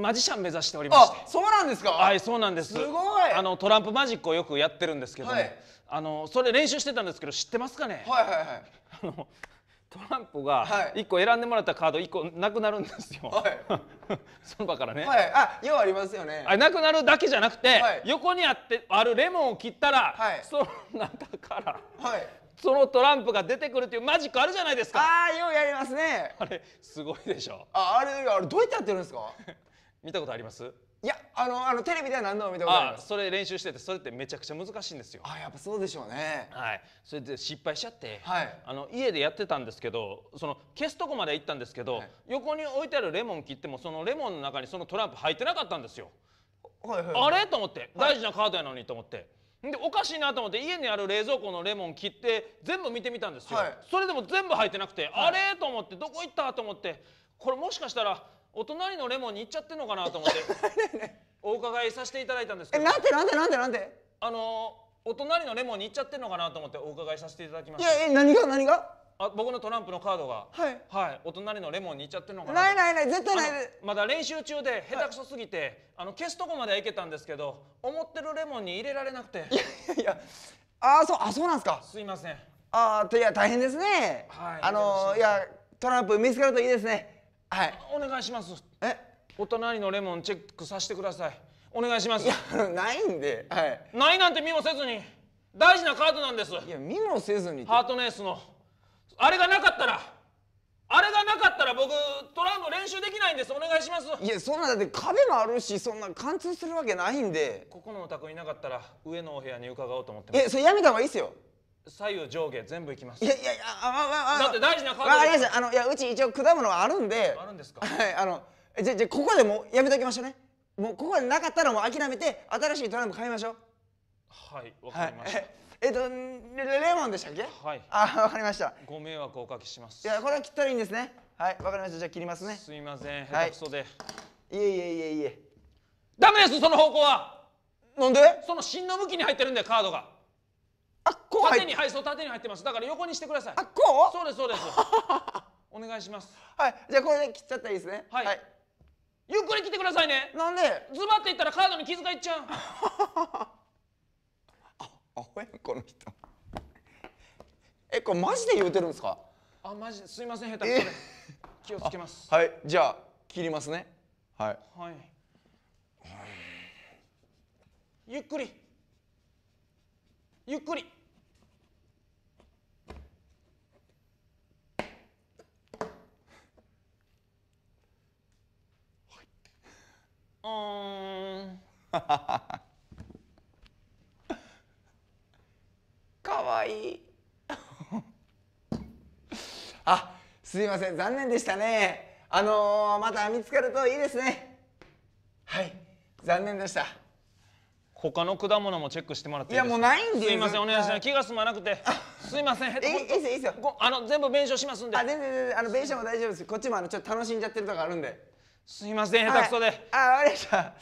B: マジシャン目指しておりまして
A: そうなんですかはい
B: そうなんですすごいあのトランプマジックをよくやってるんですけども、はい、あのそれ練習してたんですけど知ってますかねはいはいはい
A: あのトラン
B: プが1個選んでもらったカード1個なくなるんですよ、はい、その場からね、はい、
A: あようありますよねあな
B: くなるだけじゃなくて、はい、横にあってあるレモンを切ったら、はい、その中から、はい、そのトランプが出てくるっていうマジッ
A: クあるじゃないですかああようやりますね
B: あれすごいでしょ
A: ああれあれどうやってやってるんですか
B: 見たことあります
A: いやあのあのテレビでは何度も見ても。とあます
B: それ練習しててそれってめちゃくちゃ難しいんですよあやっぱそうでしょうねはいそれで失敗しちゃって、はいあの家でやってたんですけどその消すとこまで行ったんですけど、はい横に置いてあるレモン切ってもそのレモンの中にそのトランプ入ってなかったんですよはいはいあれと思って大事なカードやのにと思って。でおかしいなと思って家にある冷蔵庫のレモン切って全部見てみたんですよ、はいそれでも全部入ってなくて、あれと思ってどこ行ったと思ってこれもしかしたらお隣のレモンに行っちゃってんのかなと思って お伺いさせていただいたんですけどえなんでなんでなんでなんであのお隣のレモンに行っちゃってんのかなと思ってお伺いさせていただきましたいやえ何が何があ僕のトランプのカードがはい、はい、お隣のレモンに行っちゃってんのかなないないない絶対ないまだ練習中で下手くそすぎて、はい、あの消すとこまではいけたんですけど思ってるレモンに入れられなくて
A: いやいやいあそうあそうなんですかすいませんああいや大変ですねはいあのいやトランプ見つかるといいですねはいお願いしますえお隣のレモンチェックさせてくださいお願いしますないんで、はい、ないな
B: んて見もせずに大事なカードなんですいや見もせずにハートネースのあれがなかったらあれがなかったら僕トランプ練習できないんですお願いしますいやそんな
A: だって壁もあるしそんな貫通するわけないんでここのお宅いなかったら上
B: のお部屋に伺おうと思ってますいやそれやめた方がいいっすよ左右上下全部いきますいやいやいやあああだって大事なカードありますあ
A: のいやうち一応果物はあるんであるんですかはいあのじゃじゃここでもやめときましょうねもうここでなかったらもう諦めて新しいトランプ買いましょう
B: はいわかりました、
A: はい、えっとレレモンでしたっけはいあわかりました
B: ご迷惑をおかけしま
A: すいやこれは切ったらいいんですねはいわかりましたじゃ切りますねすみません下手くそで、はい、いえいえいえいえダメですその方向はなんでその芯の向きに
B: 入ってるんでカードが縦にはいそう縦に入ってますだから横にしてくださいあこうそうで
A: すそうです お願いしますはいじゃあこれで、ね、切っちゃったらいいですねはい、はい、ゆっくり切ってくださいねなんでズバって言ったらカードに傷がいっちゃう あアホやんこの人えこれマジで言うてるんですか
B: あマジすいません下手くそで、気を
A: つけますはいじゃあ切りますねはい
B: はい、ゆっくり
A: ゆっくりうーん。かわいい。あ、すいません。残念でしたね。あのー、また見つかるといいですね。はい。残念でした。
B: 他の果物もチェックしてもらっていいですか。いやもうないんです。すいませんお願いします。気が済まなくて。
A: すいません。いいですいいですよ。あの全部弁償しますんで。あ全然全然あの弁償も大丈夫です。こっちもあのちょっと楽しんじゃってるとかあるんで。すいません下手くそ
B: で、はい、ああれじゃ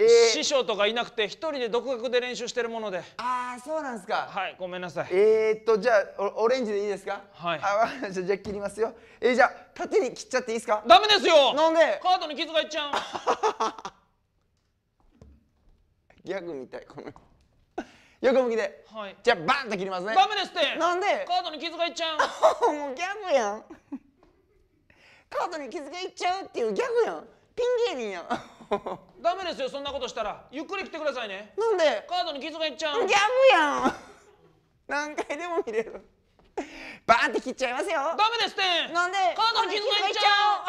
B: えー、師匠とかいなくて一人で独学で練習してるものでああそうなんですかはいごめんなさい
A: えー、っとじゃあオレンジでいいですかはいあじゃあ切りますよえー、じゃあ縦に切っちゃっていいですかダメですよなんで
B: カードに傷がいっちゃう
A: ギャグみたいこの横向きで、はい、じゃあバンと切りますねダメですってなんでカードに傷がいっちゃう もうギャグやんカードに傷がいっちゃうっていうギャグやんピン芸人やん
B: ダメですよそんなことしたらゆっくり来てくださいね
A: なんでカードに傷がいっちゃうギャグやん 何回でも見れるバーンって切っちゃいますよダメですってなんでカードに傷がいっちゃう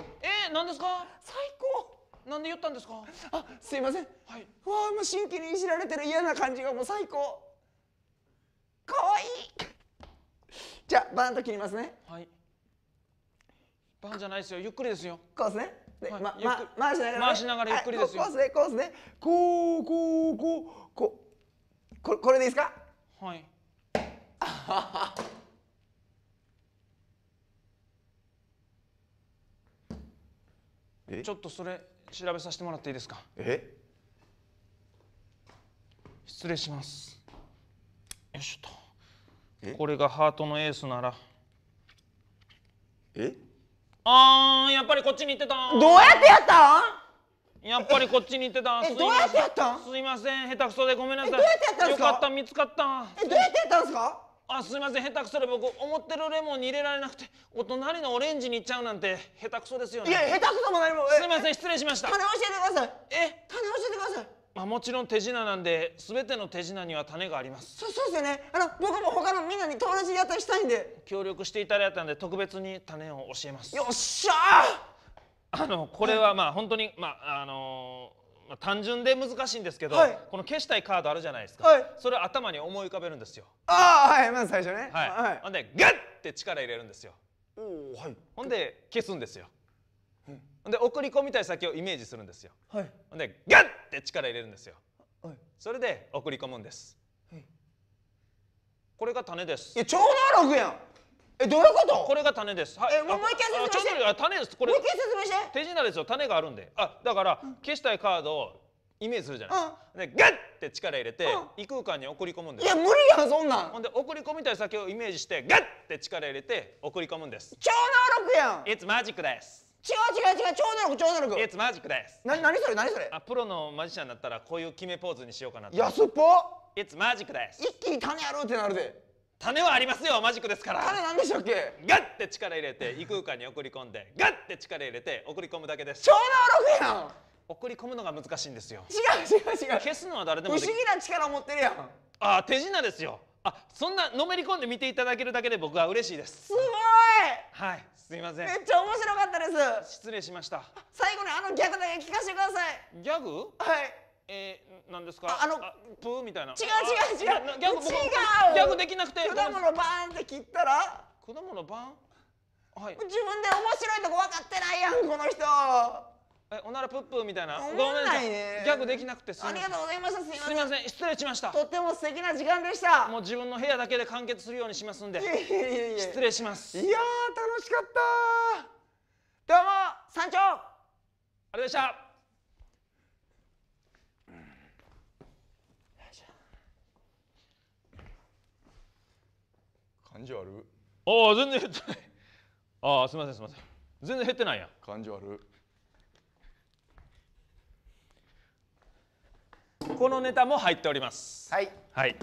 A: えー、何ですか最高なんで言ったんですかあすいませんはいわあもう真剣にいじられてる嫌な感じがもう最高かわいいじゃあバーンと切りますねはい
B: バンじゃないですよゆっくりですよこうですねで、はいま、ま、回しながら、ね、回しながらゆっくりですよ、はい、
A: こうすねこうですねこうこうこうこうここれでいいですかはいえ、ちょっとそ
B: れ調べさせてもらっていいですかえ失礼しますよいしょとこれがハートのエースならえあーやっぱりこっちに行ってたどうやってやったやっぱりこっちに行ってた。え、どうやってやったすいません、下手くそでごめんなさい。どうやってやったんですかよかった、見つかった。え、どうやってやったんですかあ、すいません、下手くそで僕、思ってるレモンに入れられなくて、お隣のオレンジに行っちゃうなんて、下手くそですよね。いや、下手くそも何も。すいません、失礼
A: しました。金教えてください。え金教えてください。
B: まあもちろん手品なんで全ての手品には種があります
A: そうそうですよねあの僕も他のみんなに友達にやったりしたいんで協力してい
B: ただいたんで特別に種を教えますよっしゃあのこれはまあ本当にまああのーまあ、単純で難しいんですけど、はい、この消したいカードあるじゃないですか、はい、それを頭に思い浮かべるんですよ
A: ああはいまず最初ね
B: はい、はい、ほんでグッって力入れるんですよおはいほんで消すんですよで送り込みたい先をイメージするんですよ、はい、でガッて力入れるんですよ、はい、それで送り込むんです、はい、これが種ですいや超
A: 能力やんえどういう
B: ことこれが種です、はい、えもう一回説明して種ですこれもう一回説明して手品ですよ種があるんであだから、うん、消したいカードをイメージするじゃないうん、でガッて力入れて、うん、異空間に送り込むんですいや無理やんそんなんほんで送り込みたい先をイメージしてガッて力入れて送り込むんです超能力やんいつマジックです
A: 違う違う違う超能力超能力 It's m
B: a g ですな何それ何それあプロのマジシャンだったらこういう決めポーズにしようかな安っぽ It's m a g です一
A: 気に種やろうってなるで
B: 種はありますよマジックですから種何でしたっけガッて力入れて異空間に送り込んでガッて力入れて送り込むだけです超能力やん送り込むのが難しいんですよ違う違う違う消すのは誰でも不思議
A: な力を持ってるやん
B: ああ手品ですよあそんなのめり込んで見ていただけるだけで僕は嬉しいですすごいはいすみませんめっ
A: ちゃ面白かったです
B: 失礼しました
A: 最後にあのギャグだけ聞かせてくださ
B: いギャグはいえー、なんですかあのプーみたいな違う違う違うギャグギャグできなくて果物バ
A: ーンって切ったら果物バーンはい自分で面白いとこ分かってないやんこの人え
B: おならプップみたいなごめんなさいギャグできなくてすみませんありがとうござい
A: ましたすみませんすみません失礼しましたと
B: ても素敵な時間でしたもう自分の部屋だけで完結するようにしますんで失礼します
A: いや楽しかったどうも山頂ありがとうございました感じあああ全然減
B: ってないああすみませんすみません全然減ってないや感じ悪いこのネタも入っております。はい、はい、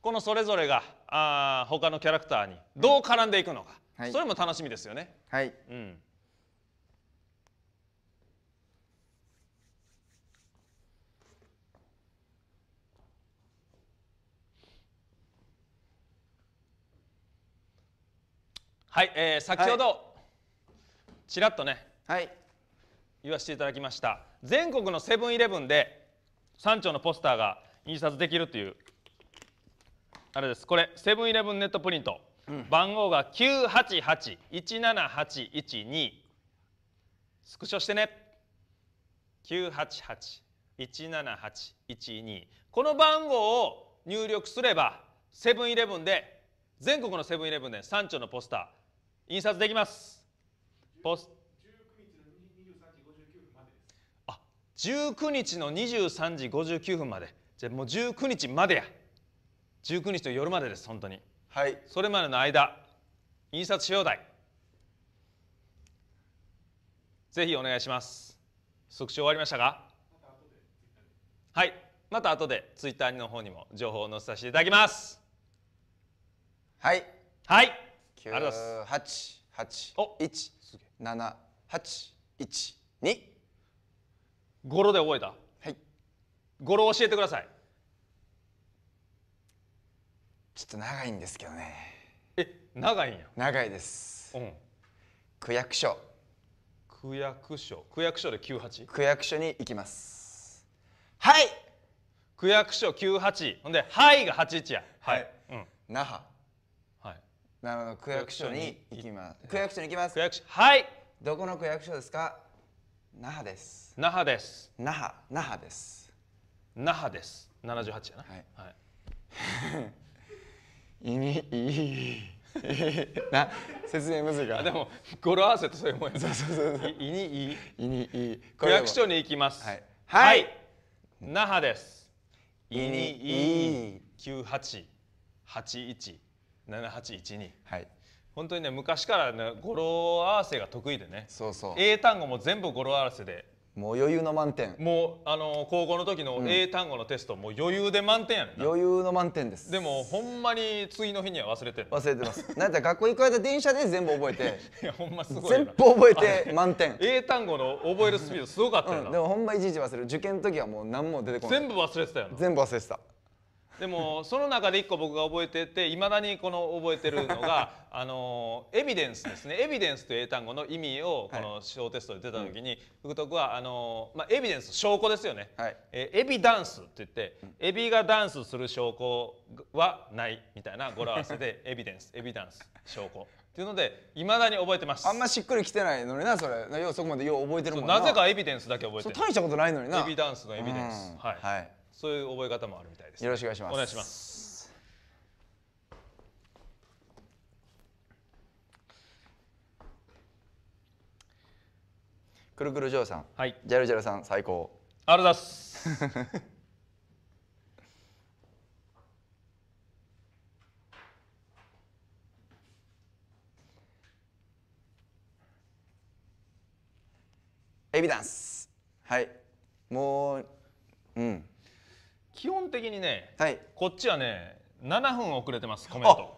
B: このそれぞれがあ他のキャラクターにどう絡んでいくのか、はい、それも楽しみですよね。
A: はい、うん
B: はい、えー、先ほど、ちらっとね、はい、言わせていただきました全国のセブンイレブンで3丁のポスターが印刷できるというあれですこれセブンイレブンネットプリント、うん、番号が9 8 8 1 7 8 1 2スクショしてね9 8 8 1 7 8 1 2この番号を入力すればセブンイレブンで全国のセブンイレブンで3丁のポスター印刷できますポス19日の23時59分までじゃあもう19日までや19日の夜までです本当にはいそれまでの間印刷し放題ぜひお願いします即終わりましたかはいまた後でツイッターの方にも情報を載せさせていただきますはいは
A: い9 8がお、う8 1 7 8 1 2語呂で覚えたはい語呂教えてくださいちょっと長いんですけどねえ長いんや長いですうん区役所区役所
B: 区役所で 98? 区役所
A: に行きます
B: はい区役所98ほんで「はい」が81やはい、うん、那覇
A: はいなるほど区役所に行きます区役所に行きます区役所はいどこの区役所ですか那覇です那覇です那覇那覇です那覇です
B: 七十八やなはい、は
A: い、いにいいな
B: 説明むずいかでも語呂合わせとそういうもんやそうそうそうそういにい
A: いいにいい区役所
B: に行きますはい、はい、那覇ですいにいい九八。八一。七八一二。はい本当にね昔からね語呂合わせが得意でねそうそう英単語も全部語呂合わせで
A: もう余裕の満点も
B: うあの高校の時の英単語のテスト、もう
A: 余裕で満点やねん余裕の満点ですでもほんまに次の日には忘れてる忘れてますなんやったら学校行かれた電車で全部覚えて
B: いやほんますごい全部
A: 覚えて満点、英単語の覚えるスピードすごかったようん、でもほんまいちいち忘れる受験の時はもう何も出てこない全部忘れてたよな全部忘れてた
B: でもその中で一個僕が覚えてていまだにこの覚えてるのが あのエビデンスですねエビデンスという英単語の意味をこの小テストで出た時に、はい、福徳はあの、まあ、エビデンス証拠ですよね、はい、えエビダンスって言って、エビがダンスする証拠はないみたいな語呂合わせで エビデンスエビダンス証拠。っていうのでいまだに覚えてますあんま
A: しっくりきてないのになそれようそこまでよう覚えてるもんななぜかエビデンスだけ覚えてる大したことないのになエビダンスのエビデンス、はい、はい
B: そういう覚え方もあるみたいです、ね、よろしくお願いしますお願いします
A: くるくるジョーさんはいジャルジャルさん最高
B: ありがとうございます
A: エビダンスはいもううん基
B: 本的にね、はい、こっちはね7分遅れてますコメント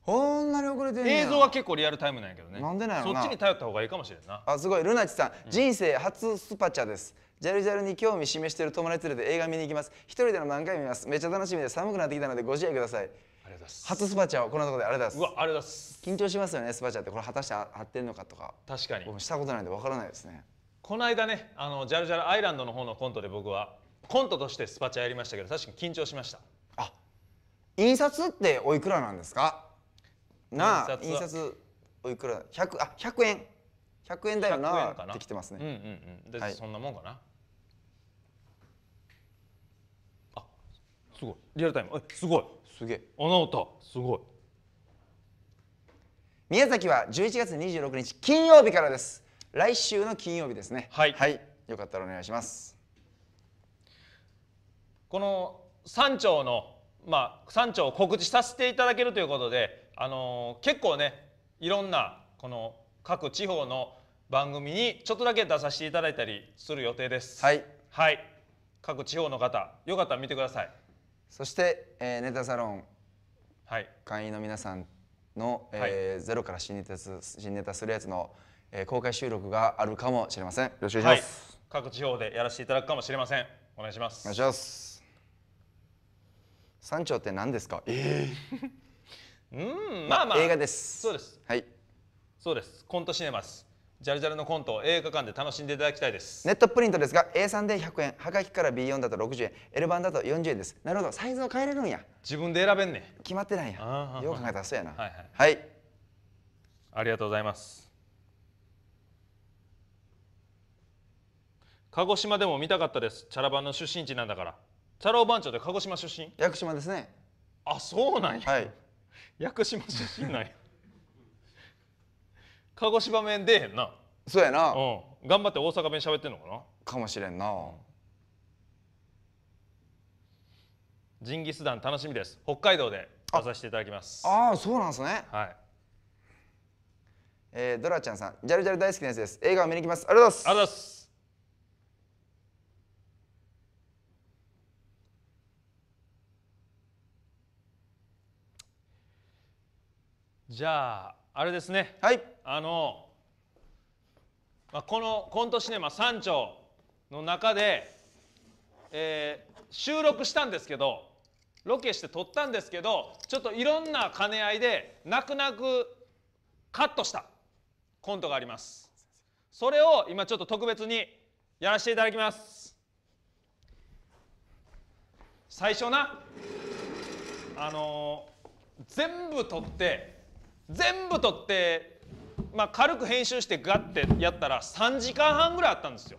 A: ほんなに遅れてる映像は結構リアルタイムなんやけどねなんでなんそっちに
B: 頼った方がいいかもしれんな
A: あすごいルナチさん、うん、人生初スパチャですジャルジャルに興味示してる友達連れて映画見に行きます一人での何回見ますめっちゃ楽しみで寒くなってきたのでご自愛くださいありがとうございます初スパチャをこんなところでありがとうございますうわありがとうございます緊張しますよねスパチャってこれ果たして貼ってんのかとか確かに僕もしたことないんでわからないですね
B: この間ねあのジャルジャルアイランドの方のコントで僕はコントとしてスパチャやりましたけど
A: 確かに緊張しましたあ印刷っておいくらなんですか
B: なあ印刷
A: おいくら100あ100円100円だよなってきてますねうんうんうんで、はい、そんなもんかなあすごいリアルタイムえすごいすげえあのったすごい宮崎は11月26日金曜日からです来週の金曜日ですねはい、はい、よかったらお願いしますこの
B: 3町の、まあ、3町を告知させていただけるということで、あのー、結構ねいろんなこの各地方の番組にちょっとだけ出させていただいたりする予定です。はい、はい、各地方の方よかったら見てください。
A: そして、えー、ネタサロン、はい、会員の皆さんの、えー、はい、ゼロから新ネタ新ネタするやつの、えー、公開収録があるかもしれません。よろしくお願いします、
B: はい、各地方でやらせていただくかもしれません。お願いします。お
A: 願いします。山頂って何ですかええー、
B: うんまあまあ映画ですそうですはいそうですコントシネマスジャルジャルのコントを映画館で楽しんでいただきたいで
A: すネットプリントですが a 三で百円ハガキから B4 だと六十円 L 版だと四十円ですなるほどサイズを変えれるんや自分で選べんね決まってないやよく考えたらそうやなはい、はいは
B: い、ありがとうございます鹿児島でも見たかったですチャラ版の出身地なんだからチャラ男番長で鹿児島出身屋久島ですねあそうなんや、はい、屋久島出身なんや 鹿児島弁出へんな
A: そうやな、うん、
B: 頑張って大阪弁喋ってんのかな
A: かもしれんな、
B: ジンギスダン楽しみです北海道で出させていただきます
A: ああそうなんすねはいえー、ドラちゃんさん、ジャルジャル大好きなやつです。映画を見に行きます。ありがとうございます。ありがとうございます。
B: じゃああれですねはいあの、まあ、このコントシネマ三丁の中で、えー、収録したんですけどロケして撮ったんですけどちょっといろんな兼ね合いで泣く泣くカットしたコントがありますそれを今ちょっと特別にやらせていただきます最初なあのー、全部撮って全部撮って、まあ、軽く編集してガッてやったら3時間半ぐらいあったんですよ。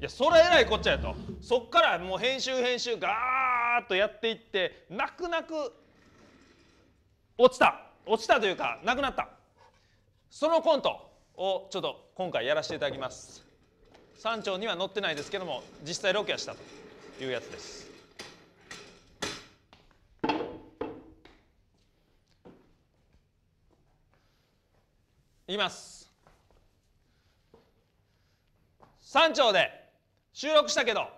B: いやそれえらいこっちゃやとそっからもう編集編集ガーッとやっていって泣く泣く落ちた落ちたというかなくなったそのコントをちょっと今回やらせていただきます山頂には載ってないですけども実際ロケはしたというやつですいきます山頂で収録したけど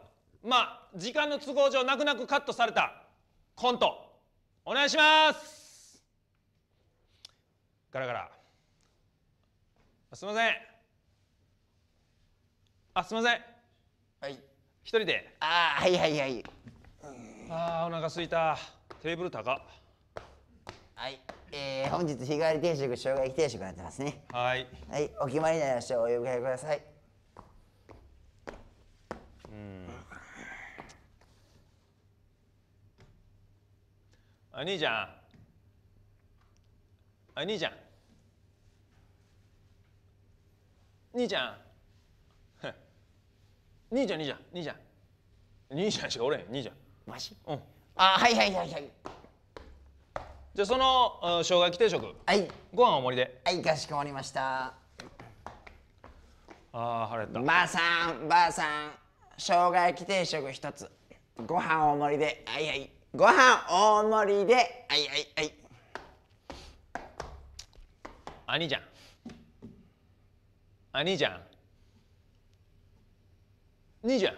B: まあ時間の都合上泣く泣くカットされたコントお願いしますガラガラすいませんあすいませんはい一人でああはいはいはいあーお腹すいたテーブル高っ
A: はい、えー、本日日替わり定食生姜焼き定食になってますねはいはいお決まりになりましたお呼びください
B: うんあ兄ちゃんあ兄ちゃん兄ちゃん 兄ちゃん兄ちゃん兄ちゃん兄ちゃんしかおれへん兄ちゃんマジうん
A: あはいはいはいはい
B: じゃあその、うん、生姜焼き定食
A: はいご飯お盛りではいかしこまりましたああ腹減ったばあさんばあさん生姜焼き定食一つご飯大盛りではいはいご飯大盛りではいはいはい
B: 兄ちゃん兄ちゃん
A: 兄ちゃん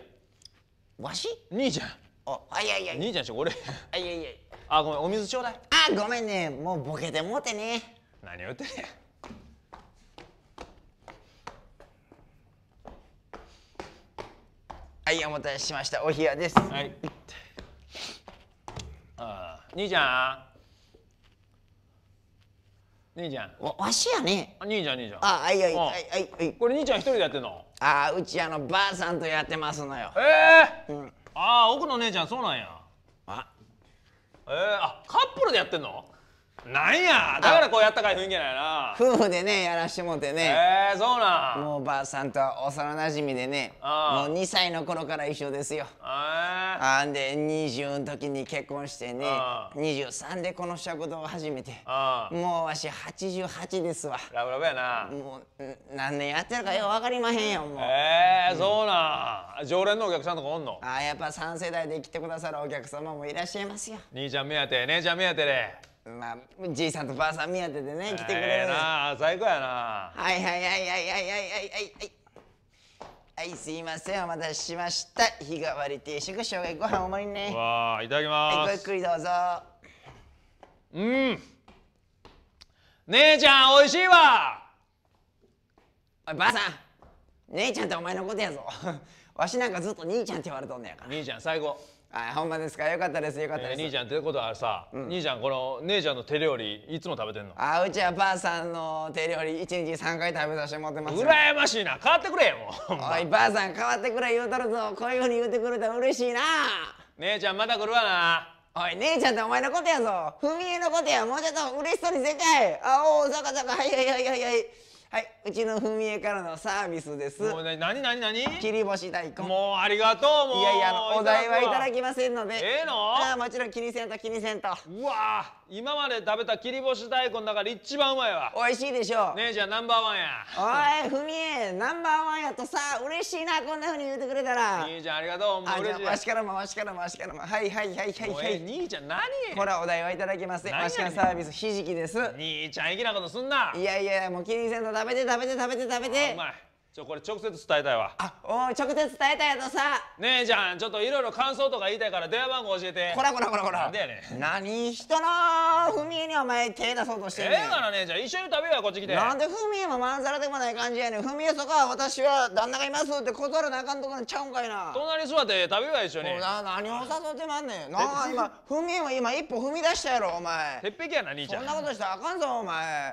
A: わし兄ちゃんあいやいや兄ちゃんし俺あいやいやあごめんお水ちょうだいあごめんねもうボケてもうてね何言ってねはいお待たせしましたお冷やですはいあ兄ちゃん兄ちゃんわわしやね兄ちゃん兄ちゃんあはいはいはいはいはいこれ兄ちゃん一人でやってんのあうちあのばあさんとやってますのよええーうん、
B: ああ奥の姉ちゃんそうなんやあえー、あカップルでやってんのなんやだからこうやったかい雰囲気なんやな
A: 夫婦でねやらしてもてねえー、そうなんもうばあさんとは幼なじみでねもう2歳の頃から一緒ですよあんで20の時に結婚してね23でこの食堂を始めてもうわし88ですわラブラブや
B: なもう
A: 何年やってるかよう分かりまへんよもうええー、そうなん、うん、常連のお客さんとかおんのあやっぱ3世代で来てくださるお客様もいらっしゃいますよ
B: 兄ちゃん目当て姉ちゃん目当てで
A: まあじいさんとばあさん目当てでね来てくれるええ
B: な最高やな
A: はいはいはいはいはいはいはいはいはいすいませんお待たせしました日替わり定食生姜ご飯お盛りね
B: わあいただきます、はい、ごゆっくりどうぞうん
A: 姉ちゃんおいしいわおいばあさん姉ちゃんってお前のことやぞ わしなんかずっと兄ちゃんって言われとんねやから兄ちゃん最高あほんまですかよかったですよかったです、えー、兄ちゃ
B: んということはさ、うん、兄ちゃんこの姉ちゃんの手料理いつも食べてんの
A: あうちはばあさんの手料理一日三回食べさせてもらってます羨ましいな変わってくれよもうおいばあさん変わってくれ言うとるぞこういうふうに言うてくれたら嬉しいな姉ちゃんま
B: た来るわなお
A: い姉ちゃんってお前のことやぞ文江のことやもうちょっと嬉しそうにせんかいあおおそかそかはいはいはいはいはいはい、うちのふみえからのサービスです。もうな、なになになに。切り干し大根。もうありがとう。ういやいや、お代はいただきませんので。ええー、の。ああ、もちろん気にせんと、気にせんと。うわ
B: 今まで食べた切り干し大根だから
A: 一番うまいわ。美味しいでしょう。ねえ、じゃあナンバーワンや。おい、ふみえ、ナンバーワンやとさ、嬉しいな、こんな風に言ってくれたら。兄ちゃん、ありがとう。もう嬉しい。わしからも、わしからも、わしからも。はいはいはいはいはい。兄ちゃん、何。これはお代はいただきません。わしからサービス、ひじきです。兄ちゃん、いきなことすんな。いやいや、もう気にせんと。食べて食べて食べて食べてうまいちょこれ直接伝えたいわあおい直接伝えたいやとさ
B: 姉ちゃんちょっといろいろ感想とか言いたいから電話番号教えてこらこらこらこらなんでやね
A: ん何人の文江にお前手出そうとしてんねんええから
B: 姉ちゃん一緒に食べようこっち来てなんで
A: みえもまんざらでもない感じやねんみえそこは私は旦那がいますって断らなあかんとこにちゃうんかいな
B: 隣座って食べよう一緒にな何を
A: 誘ってまんねんなあ今みえも今一歩踏み出したやろお前
B: 鉄壁やな兄ちゃんそんなこ
A: としたらあかんぞお前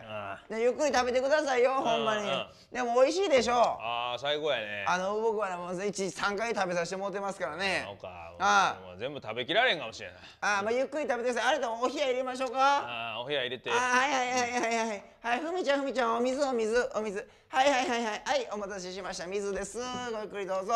A: でゆっくり食べてくださいよほんまにでも美味しいでしょ
B: ああ最高やね
A: あの僕はもう13回食べさせてもらってますからねそうかあ
B: もう全部食べきられんかもしれない
A: ああまあゆっくり食べてくださいあれとお冷や入れましょうかあ
B: あお冷や入れてはいは
A: いはいはいはいはいふみちゃんふみちゃんお水お水お水はいはいはいはいはいお待たせしました水ですごゆっくりどうぞ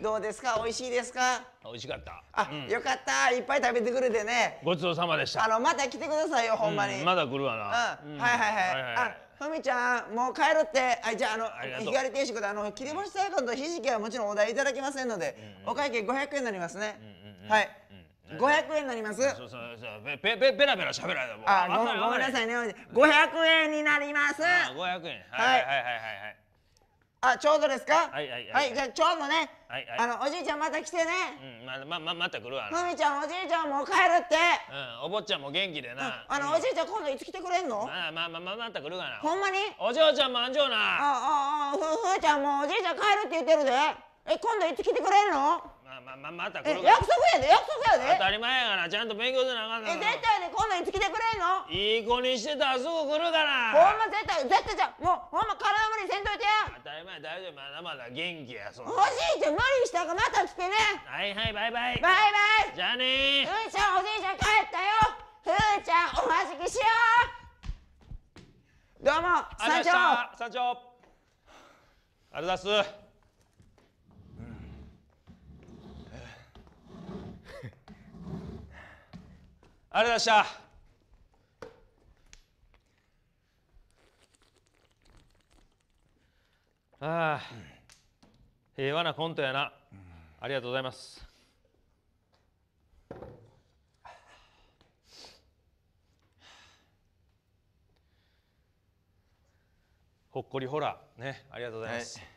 A: どうですか美味しいですか美味しかったあ、うん、よかったいっぱい食べてくれてね
B: ごちそうさまで
A: したあのまた来てくださいよほんまに、うん、
B: まだ来るわな、うん、はいはいはい、はいはいは
A: いトみちゃんもう帰るってあじゃああの日替り定食であの切り干し大根とひじきはもちろんお代いただけませんので、うんうん、お会計500円になりますね、うんうん、はい、うん、500円になりますそうそうそ
B: うらべらしゃべらないあごめんなさい
A: ね500円になります5 0円はいは
B: いはいはい、はい
A: あ、ちょうどですか。はいはいはい。はい、じゃあ、ちょうどね。はいはい。あの、おじいちゃん、また来てね。
B: うん、ま、ま、ま、また来るわ。ふ
A: みちゃん、おじいちゃんも帰るって。
B: うん、お坊ちゃんも元気でな。
A: あの、おじいちゃん、今度いつ来てくれんの。
B: まあ、まあ、ま、あまた来るわな。ほんまに。お嬢ちゃんもあんじょうな。
A: あ、あ、あ、ふ、ふちゃんも、おじいちゃん帰るって言ってるで。え、今度いつ来てくれんの。
B: まままたこれえ約束やで約束やで当たり前やからちゃんと勉強せなあかんえ絶対
A: でこんなんいつ来てくれんの
B: いい子にしてたらすぐ
A: 来るからほんま絶対絶対じゃもうほんま体無理せんといてや当たり前大丈夫まだ
B: まだ元気やそお
A: じいって無理したかまた来てね
B: はいはいバイバイバイバ
A: イじゃあねふーちゃんおじいちゃん帰ったよふーちゃんおはじきしよ
B: うどうも山頂山頂ありがとうございますありがとうございましたああ、平和なコントやな、ありがとうございますほっこりホラーねありがとうございます、はい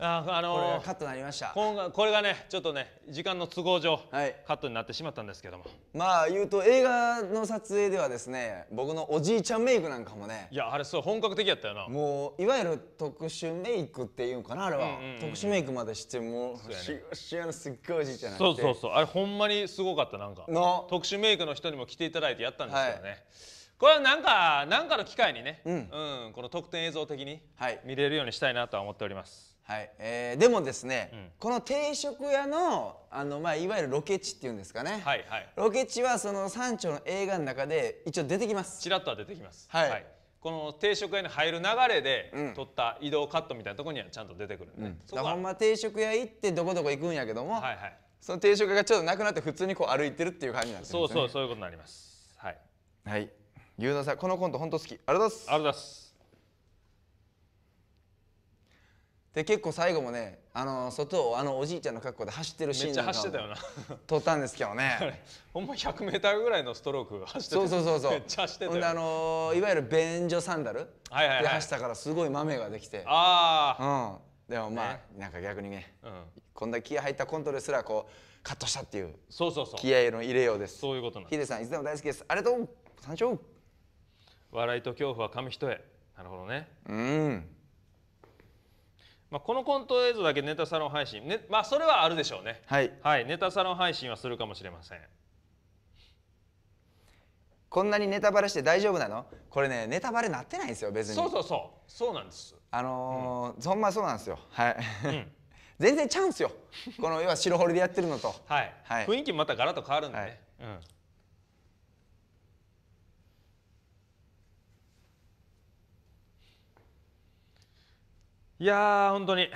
B: ああのー、カットなりましたこれがねちょっとね時間の都合上、はい、カットになってしまったんですけども
A: まあ言うと映画の撮影ではですね僕のおじいちゃんメイクなんかもね
B: いやあれそう本格的やったよな
A: もういわゆる特殊メイクっていうかなあれは、うんうんうん、特殊メイクまでしても
B: うしわ、のすっごいおじいちゃんそうそうそうあれほんまにすごかったなんか特殊メイクの人にも来ていただいてやったんですけどね、はいこれはなんか、なんかの機会にね、うん、うん、この特典映像的に見れるようにしたいなとは思っております。
A: はい、えー、でもですね、うん、この定食屋のあの、まあ、いわゆるロケ地っていうんですかね、はいはい、ロケ地はその山頂の映画の中で一応出てきますちらっとは出てき
B: ます、はい、はい、この定食屋に入る流れで、う撮った移動カットみたいなところにはちゃんと出てくるん
A: で、うん、そこほんま定食屋行ってどこどこ行くんやけども、はいはい、その定食屋がちょっとなくなって普通にこう歩いてるっていう感じなんですねそうそうそ
B: ういうことになります
A: はい、はい、ゆう丼さんこのコント本当好きありがとうございますありがとうございますで結構最後もねあの外をあのおじいちゃんの格好で走ってるシーンなんか走ってたよな撮ったんですけどね ほん
B: ま 100m ぐらいのストローク走ってたそうそうそうそうめっち
A: ゃ走ってたほんであのー、いわゆる便所サンダル、はいはい、で走ったからすごい豆ができてああうんでもまあ、ね、なんか逆にね、うん、こんな気合入ったコントですらこうカットしたっていうそうそうそう気合の入れようですそういうことなんヒデさんいつでも大好きですありがとう山椒
B: 笑いと恐怖は紙一重なるほどね
A: うんまあ、
B: このコント映像だけネタサロン配信、ね、まあそれはあるでしょうね、はい、はい、ネタサロン配信はするかもしれません
A: こんなにネタバレして大丈夫なのこれねネタバレなってないんですよ別にそうそ
B: うそうそうなんです
A: あのーうん、ほんまそうなんですよはい、うん、全然チャンスよこの要は白堀でやってるのとはい、はい、雰囲気ま
B: たガラッと変わるんでね、はい、うん
A: いや本当に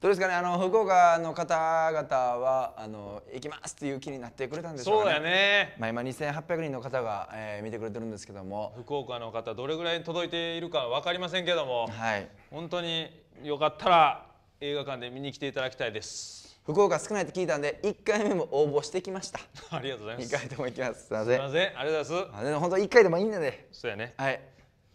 A: どうですかねあの福岡の方々はあの行きますっていう気になってくれたんでしょうかね。そうやねまあ、今2800人の方が、えー、見てくれてるんですけども福
B: 岡の方どれぐらい届いているか分かりませんけども、はい、本当によかったら映画館で見に来ていただき
A: たいです。福岡少ないって聞いたんで1回目も応募してきました あ
B: りがとうございます2回
A: でも行きますすいませんありがとうございますあ本当1回でもいいんでそうやねはい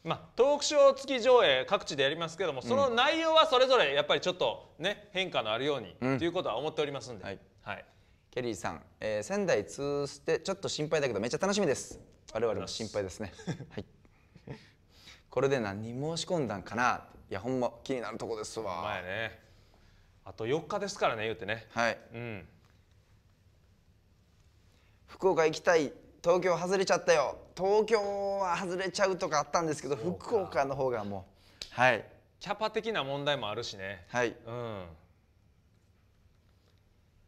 A: まあ、トークシ
B: ョー付き上映各地でやりますけどもその内容はそれぞれやっぱりちょっとね変化のあるように
A: と、うん、いうことは思っておりますんで、はい、はい、ケリーさん、えー、仙台通して、ちょっと心配だけどめっちゃ楽しみです我々も心配ですねはいこれで何申し込んだんかないやほんま気になるとこですわ前ねあと4日ですからね言うてねはい、うん、福岡行きたい東京外れちゃったよ東京は外れちゃうとかあったんですけど福岡の方がもうはいキャパ的な問題もあるしねはいうん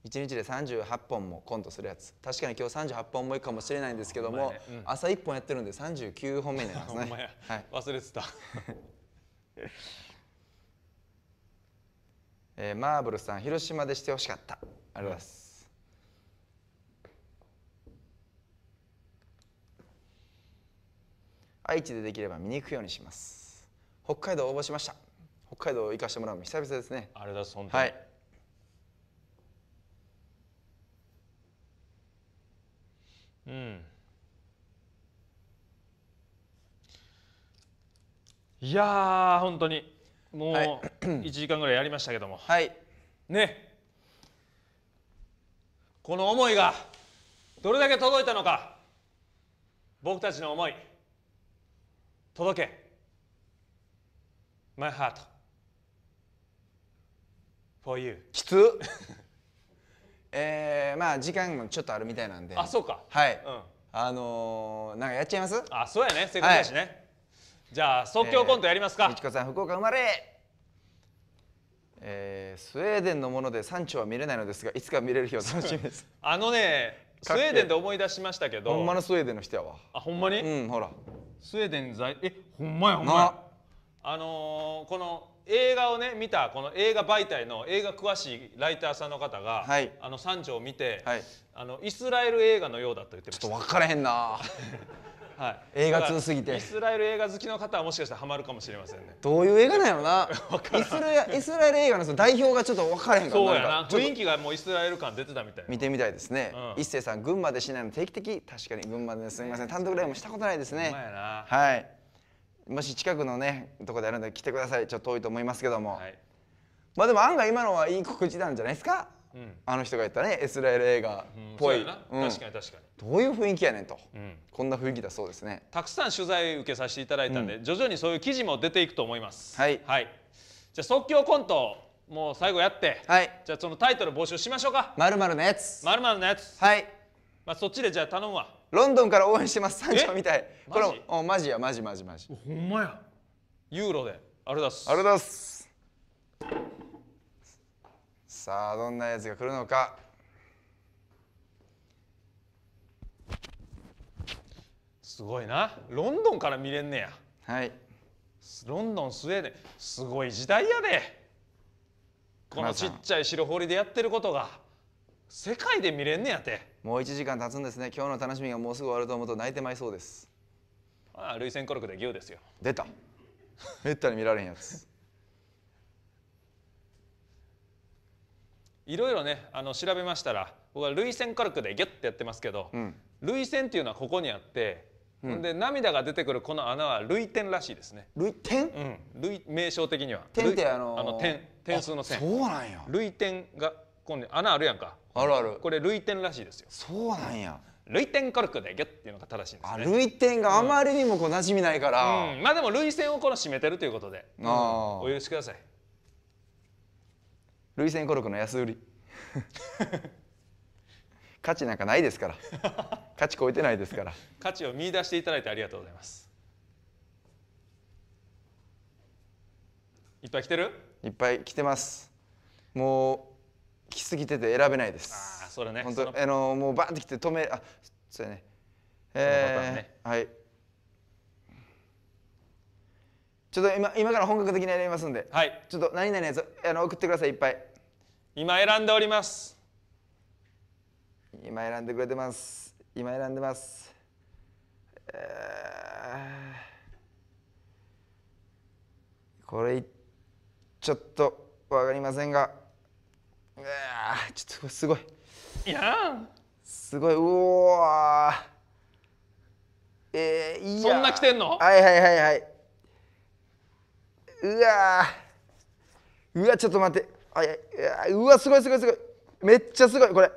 A: 1日で38本もコントするやつ確かに今日38本もいかもしれないんですけども、ねうん、朝1本やってるんで39本目になりますね、
B: はい、忘れてた
A: えー、マーブルさん広島でしてほしかったありがとうございます、うん配置でできれば見に行くようにします北海道応募しました北海道行かしてもらうの久々ですねあれだ本当に、はい、う
B: んいや本当にもう、は 1時間ぐらいやりましたけどもはいねこの思いがどれだけ届いたのか僕たちの思い届け
A: My heart for you きつ えー、まあ時間もちょっとあるみたいなんであそうかはい、うん、あのー、なんかやっちゃいます
B: あそうやねせっかくやしね、はい、じゃあ即興コントやりますか、えー、みちこさん福岡生まれ
A: えー、スウェーデンのもので山頂は見れないのですがいつか見れる日を楽しみです
B: あのねスウェーデンで
A: 思い出しましたけどほんまのスウェーデンの人やわあほんまにうんほら
B: スウェーデン在えほんまやほんまやあのー、この映画をね見たこの映画媒体の映画詳しいライターさんの方が、はい、あの三条を見て、はい、あのイスラエル映画のようだと言ってましたちょっ
A: と分からへんなはい、映画通すぎてイス
B: ラエル映画好きの方はもしかしたらハマるかも
A: しれませんねどういう映画なんやろな イスライスラエル映画の代表がちょっと分からへんからそうやな雰囲気がもうイスラエル感出てたみたい見てみたいですね、うん、一星さん群馬でしないの定期的確かに群馬ですみません単独ライブもしたことないですねはいもし近くのねとこであるんで来てくださいちょっと遠いと思いますけども、はい、まあでも案外今のはいい告知なんじゃないですかあの人が言ったねエスライル映画っぽい、うんうん、確かに確かにどういう雰囲気やねんと、うん、こんな雰囲気だそうですね
B: たくさん取材受けさせていただいたんで、徐々にそういう記事も出ていくと思いますはい、はい、じゃあ即興コントもう最後やってはいじゃあそのタイトル募集しましょうかまるのやつまるのやつはいまあそっちでじゃあ頼むわ
A: ロンドンから応援してます三条みたいこれおマジやマジマジマジほんまやユーロであれだすあれだすさあどんなやつが来るのか
B: すごいなロンドンから見れんねやはいロンドンスウェーデンすごい時代やでこのちっちゃい白
A: 堀でやってることが世界で見れんねやてもう1時間経つんですね今日の楽しみがもうすぐ終わると思うと泣いてまいそうです
B: ああ涙腺コルクで牛ですよ
A: 出ためったに見られへんやつ
B: いろいろねあの調べましたら僕は涙腺コルクでギュッてやってますけど、うん、涙腺っていうのはここにあって、うん、で涙が出てくるこの穴は涙点らしいですね涙点、うん、涙名称的には点ってあのー、あの点
A: 点数の線そうなん
B: や涙点がこの穴あるやんかあるあるこれ涙点らしいですよ
A: そうなんや
B: 涙点コルクでギュッっていうのが正しいんです
A: ね涙点があまりにもこう馴染みないから、う
B: ん、まあでも涙腺をこの締めてるということで、
A: あ、お許しください涙腺コルクの安売り 価値なんかないですから価値超えてないですから
B: 価値を見出していただいてありがとうございますいっぱい来てる
A: いっぱい来てますもう来すぎてて選べないですああそれね本当あのもうバンって来て止めあそうやねえー、ね、はいちょっと今今から本格的にやりますんで、はい、ちょっと何々やつあの送ってくださいいっぱい今選んでおります今選んでくれてます今選んでます、えー、これちょっとわかりませんがうわちょっとすごいいやすごいうわ。えー、いやそんな来てんのはいはいはいはいうわうわちょっと待ってあいやうわすごいすごいすごいめっちゃすごいこれ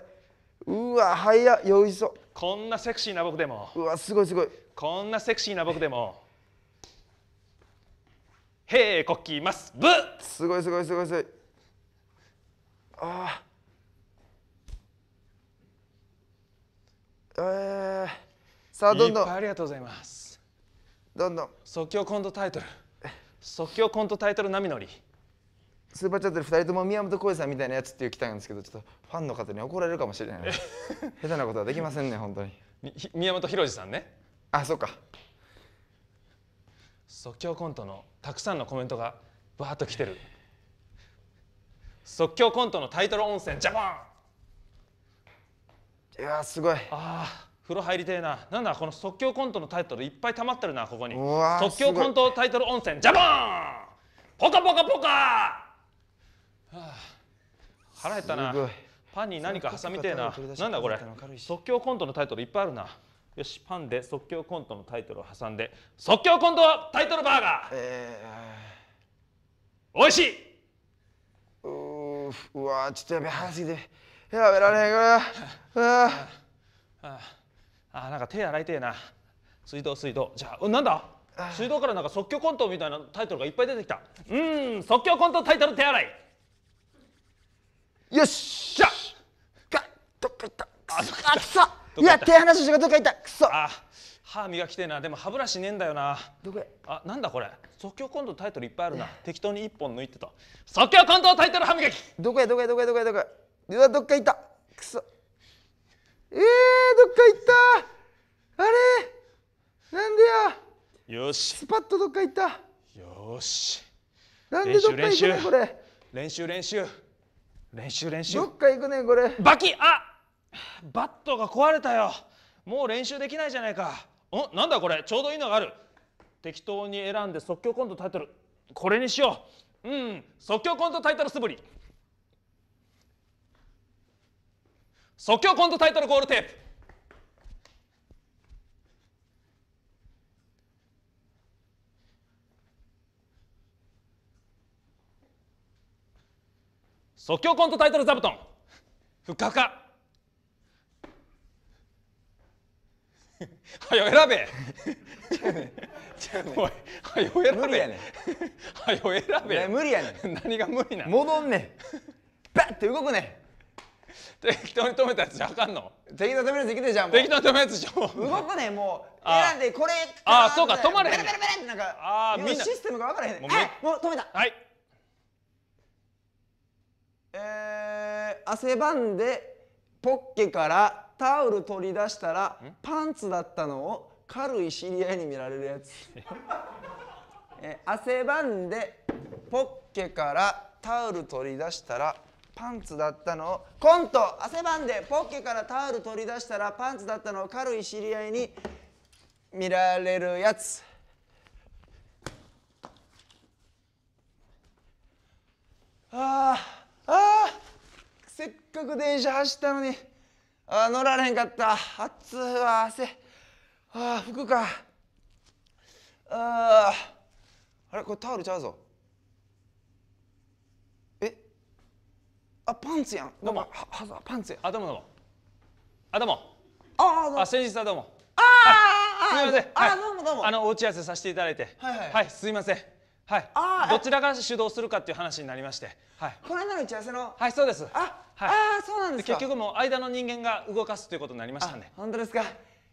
A: うわ早っよいしょ
B: こんなセクシーな僕でもうわすごいすごいこんなセクシーな僕でも
A: へえこきますぶすごいすごいすごいすごいあえー、
B: さあどんどんありがとうございますどんどん即興コントタイトル
A: 即興コントタイトル波乗りスーパーチャットで2人とも宮本浩次さんみたいなやつって言う来たんですけどちょっとファンの方に怒られるかもしれない、下手なことはできませんね 本当に宮本浩次さんねあそっか即興コントの
B: たくさんのコメントがバーッと来てる即興コントのタイトル温泉ジャパンいや
A: すごいあ
B: あ風呂入りてえななんだこの即興コントのタイトルいっぱい溜まってるなここに即興コントタイトル温泉ジャボンポカポカポカ、はあ、腹減ったなパンに何か挟みてえななんだこれ即興コントのタイトルいっぱいあるなよしパンで即興コントのタイトルを挟んで即興コントタイトルバーガー、え
A: ー、おいしいううわちょっとやべえすぎてやめられへんから あああああな
B: んか手洗いてえな水道水道じゃあ、うん、なんだ水道からなんか即興コントみたいなタイトルがいっぱい出てきたうん即興コントタイトル手洗いよっし
A: ゃがどっか行ったあっくそいや手離し仕事かいた
B: くそあ歯磨きてえなでも歯ブラシねえんだよなどこあなんだこれ即興コントタイトルいっぱいあるな適当に一本抜いてた即興コントタイトル歯磨きどこやどこやどこやどこやどこ
A: やうわどっか行ったくそえー、どっか行ったあれなんでやよしスパッとどっか行った
B: よし
A: なんでどっか行くねこれ
B: 練習練習練習練習どっか行くね
A: これバキあ
B: バットが壊れたよもう練習できないじゃないかおなんだこれちょうどいいのがある適当に選んで即興コントタイトルこれにしよううん即興コントタイトル素振り即興コントタイトルゴールテープ即興コントタイトル座布団ふかふか
A: はよ選べおいはよ選べ無理やねんはよ選べ無理やねん何が無理なの戻んねんバッて動くねん
B: 適当に止めたやつじゃあかんの
A: 適当に止めるやついけてじゃん適当に止めるやつじゃん動くねもう選んでこれああそうか止まれへんベラベラベラってなんかああシステムが分からへんもうもう止めたはいえー、汗ばんでポッケからタオル取り出したらパンツだったのを軽い知り合いに見られるやつ え汗ばんでポッケからタオル取り出したらパンツだったのコント汗ばんでポッケからタオル取り出したらパンツだったのを軽い知り合いに見られるやつあーあーせっかく電車走ったのにあ乗られへんかった暑いわ汗ああ服かあああれこれタオルちゃうぞあパンツ
B: やんどうもははパンツやあどうもどうもあどうもあああ先日はどうも
A: ああすみませんあ、
B: どうもどうもあのお打ち合わせさせていただいてはいはい、はい、すみませんはいあどちらが主導するかっていう話になりましてはい
A: この間の打ち合わせの
B: はいそうですあ、
A: はい、あそうなんです結局も間の人間が動かすということになりましたんで本当ですかよ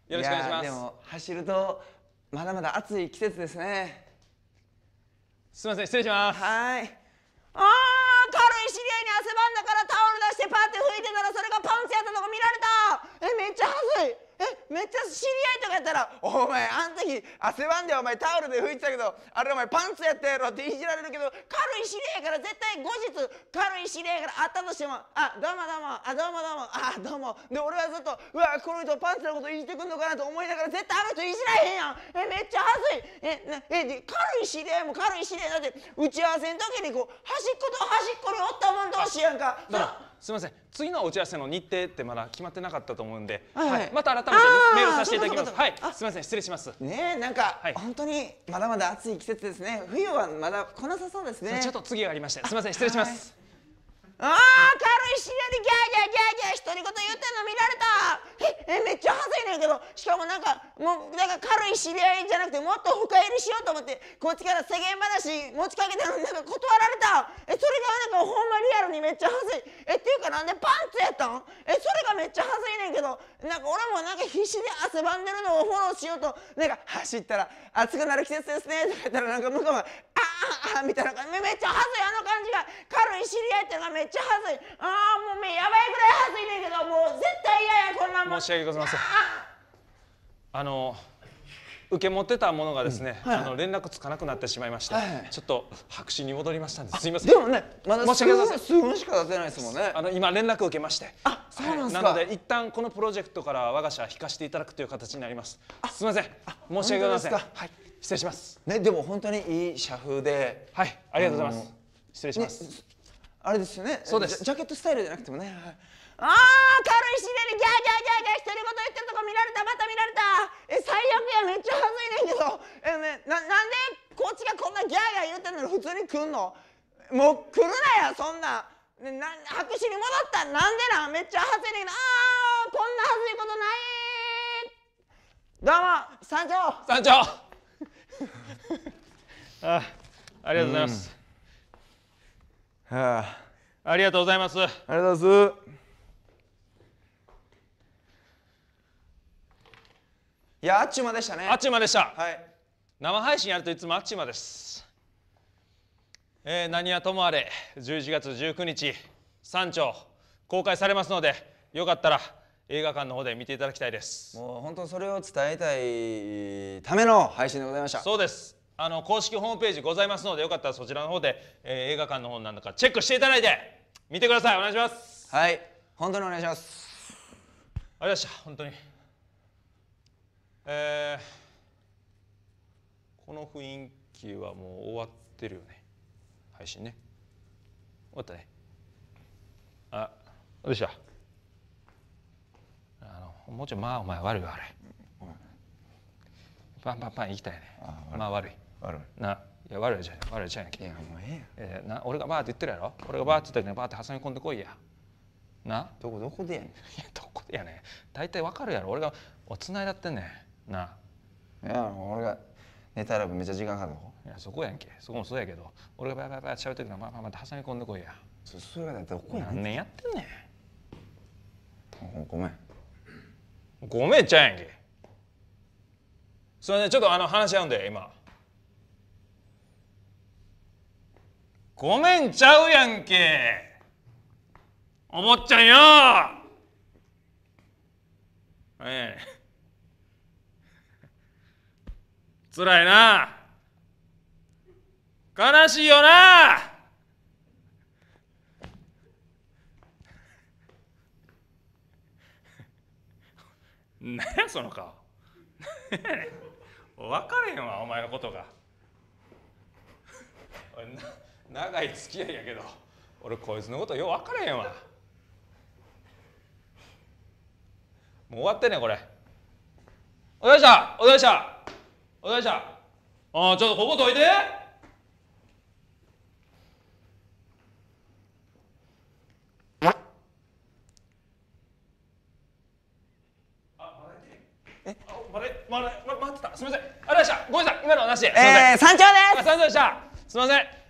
A: ろしくお願いしますでも走るとまだまだ暑い季節ですねすみません失礼しますはいああいてたらそれがパンツやったとこ見られたえめっちゃ恥ずいえめっちゃ知り合いとかやったら「お前あん時汗ばんでお前タオルで拭いてたけどあれお前パンツやったやろ」っていじられるけど軽い知り合いから絶対後日軽い知り合いからあったとしても「あどうもどうもあどうもどうもあどうも」で俺はずっと「うわこの人パンツのこといじってくんのかな」と思いながら絶対あの人いじられへんやんえめっちゃ恥ずいえなえ軽い知り合いも軽い知り合いだって打ち合わせの時にこう端っこと端っこにおったもん同士やんか。
B: すみません次の打ち合わせの日程ってまだ決まってなかったと思うんで、はい、はい、
A: また改ったのでメールさせていただきます。はい、すみません失礼します。ねなんか、はい、本当にまだまだ暑い季節ですね。冬はまだ来なさそうですね。ちょっと次がありまして、すみません失礼します。ああ軽い知り合いでギャーギャーギャーギャー独り言言ってんの見られたえめっちゃ恥ずいねんけどしかもなんかもうなんか軽い知り合いじゃなくてもっと深入りしようと思ってこっちから世間話持ちかけたのになんか断られたえそれがなんかほんまリアルにめっちゃ恥ずいえっていうかなんでパンツやったんえそれがめっちゃ恥ずいねんけどなんか俺もなんか必死で汗ばんでるのをフォローしようとなんか走ったら暑くなる季節ですねとか言ったらなんか向こうがあみたいな感じめっちゃはずいあの感じが軽い知り合いっていうのがめっちゃはずいああもうめやばいぐらいはずいねんけどもう絶対嫌やこんなも
B: ん申し訳ございませんあの受け持ってたものがですね、うんはいはい、あの連絡つかなくなってしまいまして、はいはい、ちょっと白紙に戻りましたんですいません
A: でもねまだ数分し
B: か出せないですもんねあの今連絡を受けましてあそうなんですか、はい、なので一旦このプロジェクトから我が社引かせていただくという形にな
A: りますすいません申し訳ございませんはい失礼します。ね、でも本当にいい社風で。はい、ありがとうございます。失礼します、ね。あれですよね。そうです。ジャケットスタイルじゃなくてもね。ああ、軽いしねにギャーギャーギャーギャー独り言言ってるとこ見られた、また見られた。え、最悪や、めっちゃ恥ずいねんけど。え、ね、な、なんでこっちがこんなギャーギャー言うてんのに普通に来んのもう来るなよ、そんな。ね、な白紙に戻ったなんでなめっちゃ恥ずいねんけど。ああ、こんな恥ずいことない。どうも、山頂。山頂。あ
B: ありがとうございます、うん、はあ、ありがとうございますありがとうございますいやあっちゅうまでしたねあっちゅうまでした、はい、生配信やるといつもあっちゅうまですえー、何はともあれ11月19日山頂公開されますのでよかったら映画館の方で見ていただきたいです
A: もう本当それを伝えたいための配信でございましたそ
B: うですあの公式ホームページございますのでよかったらそちらの方で、えー、映画館の方なんだかチェックしていただいて見てくださいお願いしますはい本当にお願いしますありがとうございました本当にえー、この雰囲気はもう終わってるよね配信ね終わったねあどうしたもうちょいまあお前悪い悪い、うん、パンパンパン行きたいねまあ悪い悪いないや悪いじゃん悪いじゃんけいやもうええやな俺がバーって言ってるやろ俺がバーって言ったら、バーって挟み込んでこいや
A: などこどこでやねんいや
B: どこでやねん大体わかるやろ俺がおつないだってんね
A: んないや俺が寝たらめっちゃ時間かかるの
B: いやそこやんけそこもそうやけど俺がバーバーバーって喋ってるからまあバーって挟み込んでこいやそそれがどこやねん何年や
A: ってんねんごめん
B: ごめんちゃうやんけそれねちょっとあの話し合うんよ、今ごめんちゃうやんけお坊ちゃんよええつらいな悲しいよな何やその顔 分かれへんわお前のことが 長い付き合いやけど俺こいつのことよう分かれへんわもう終わってねこれお願いしたお願いしたお願いしたああちょっとここどいてま、ま、待ってたすみませんありがとうございましたごめんなさい今のはなしすみません、山頂です山頂でしたすみません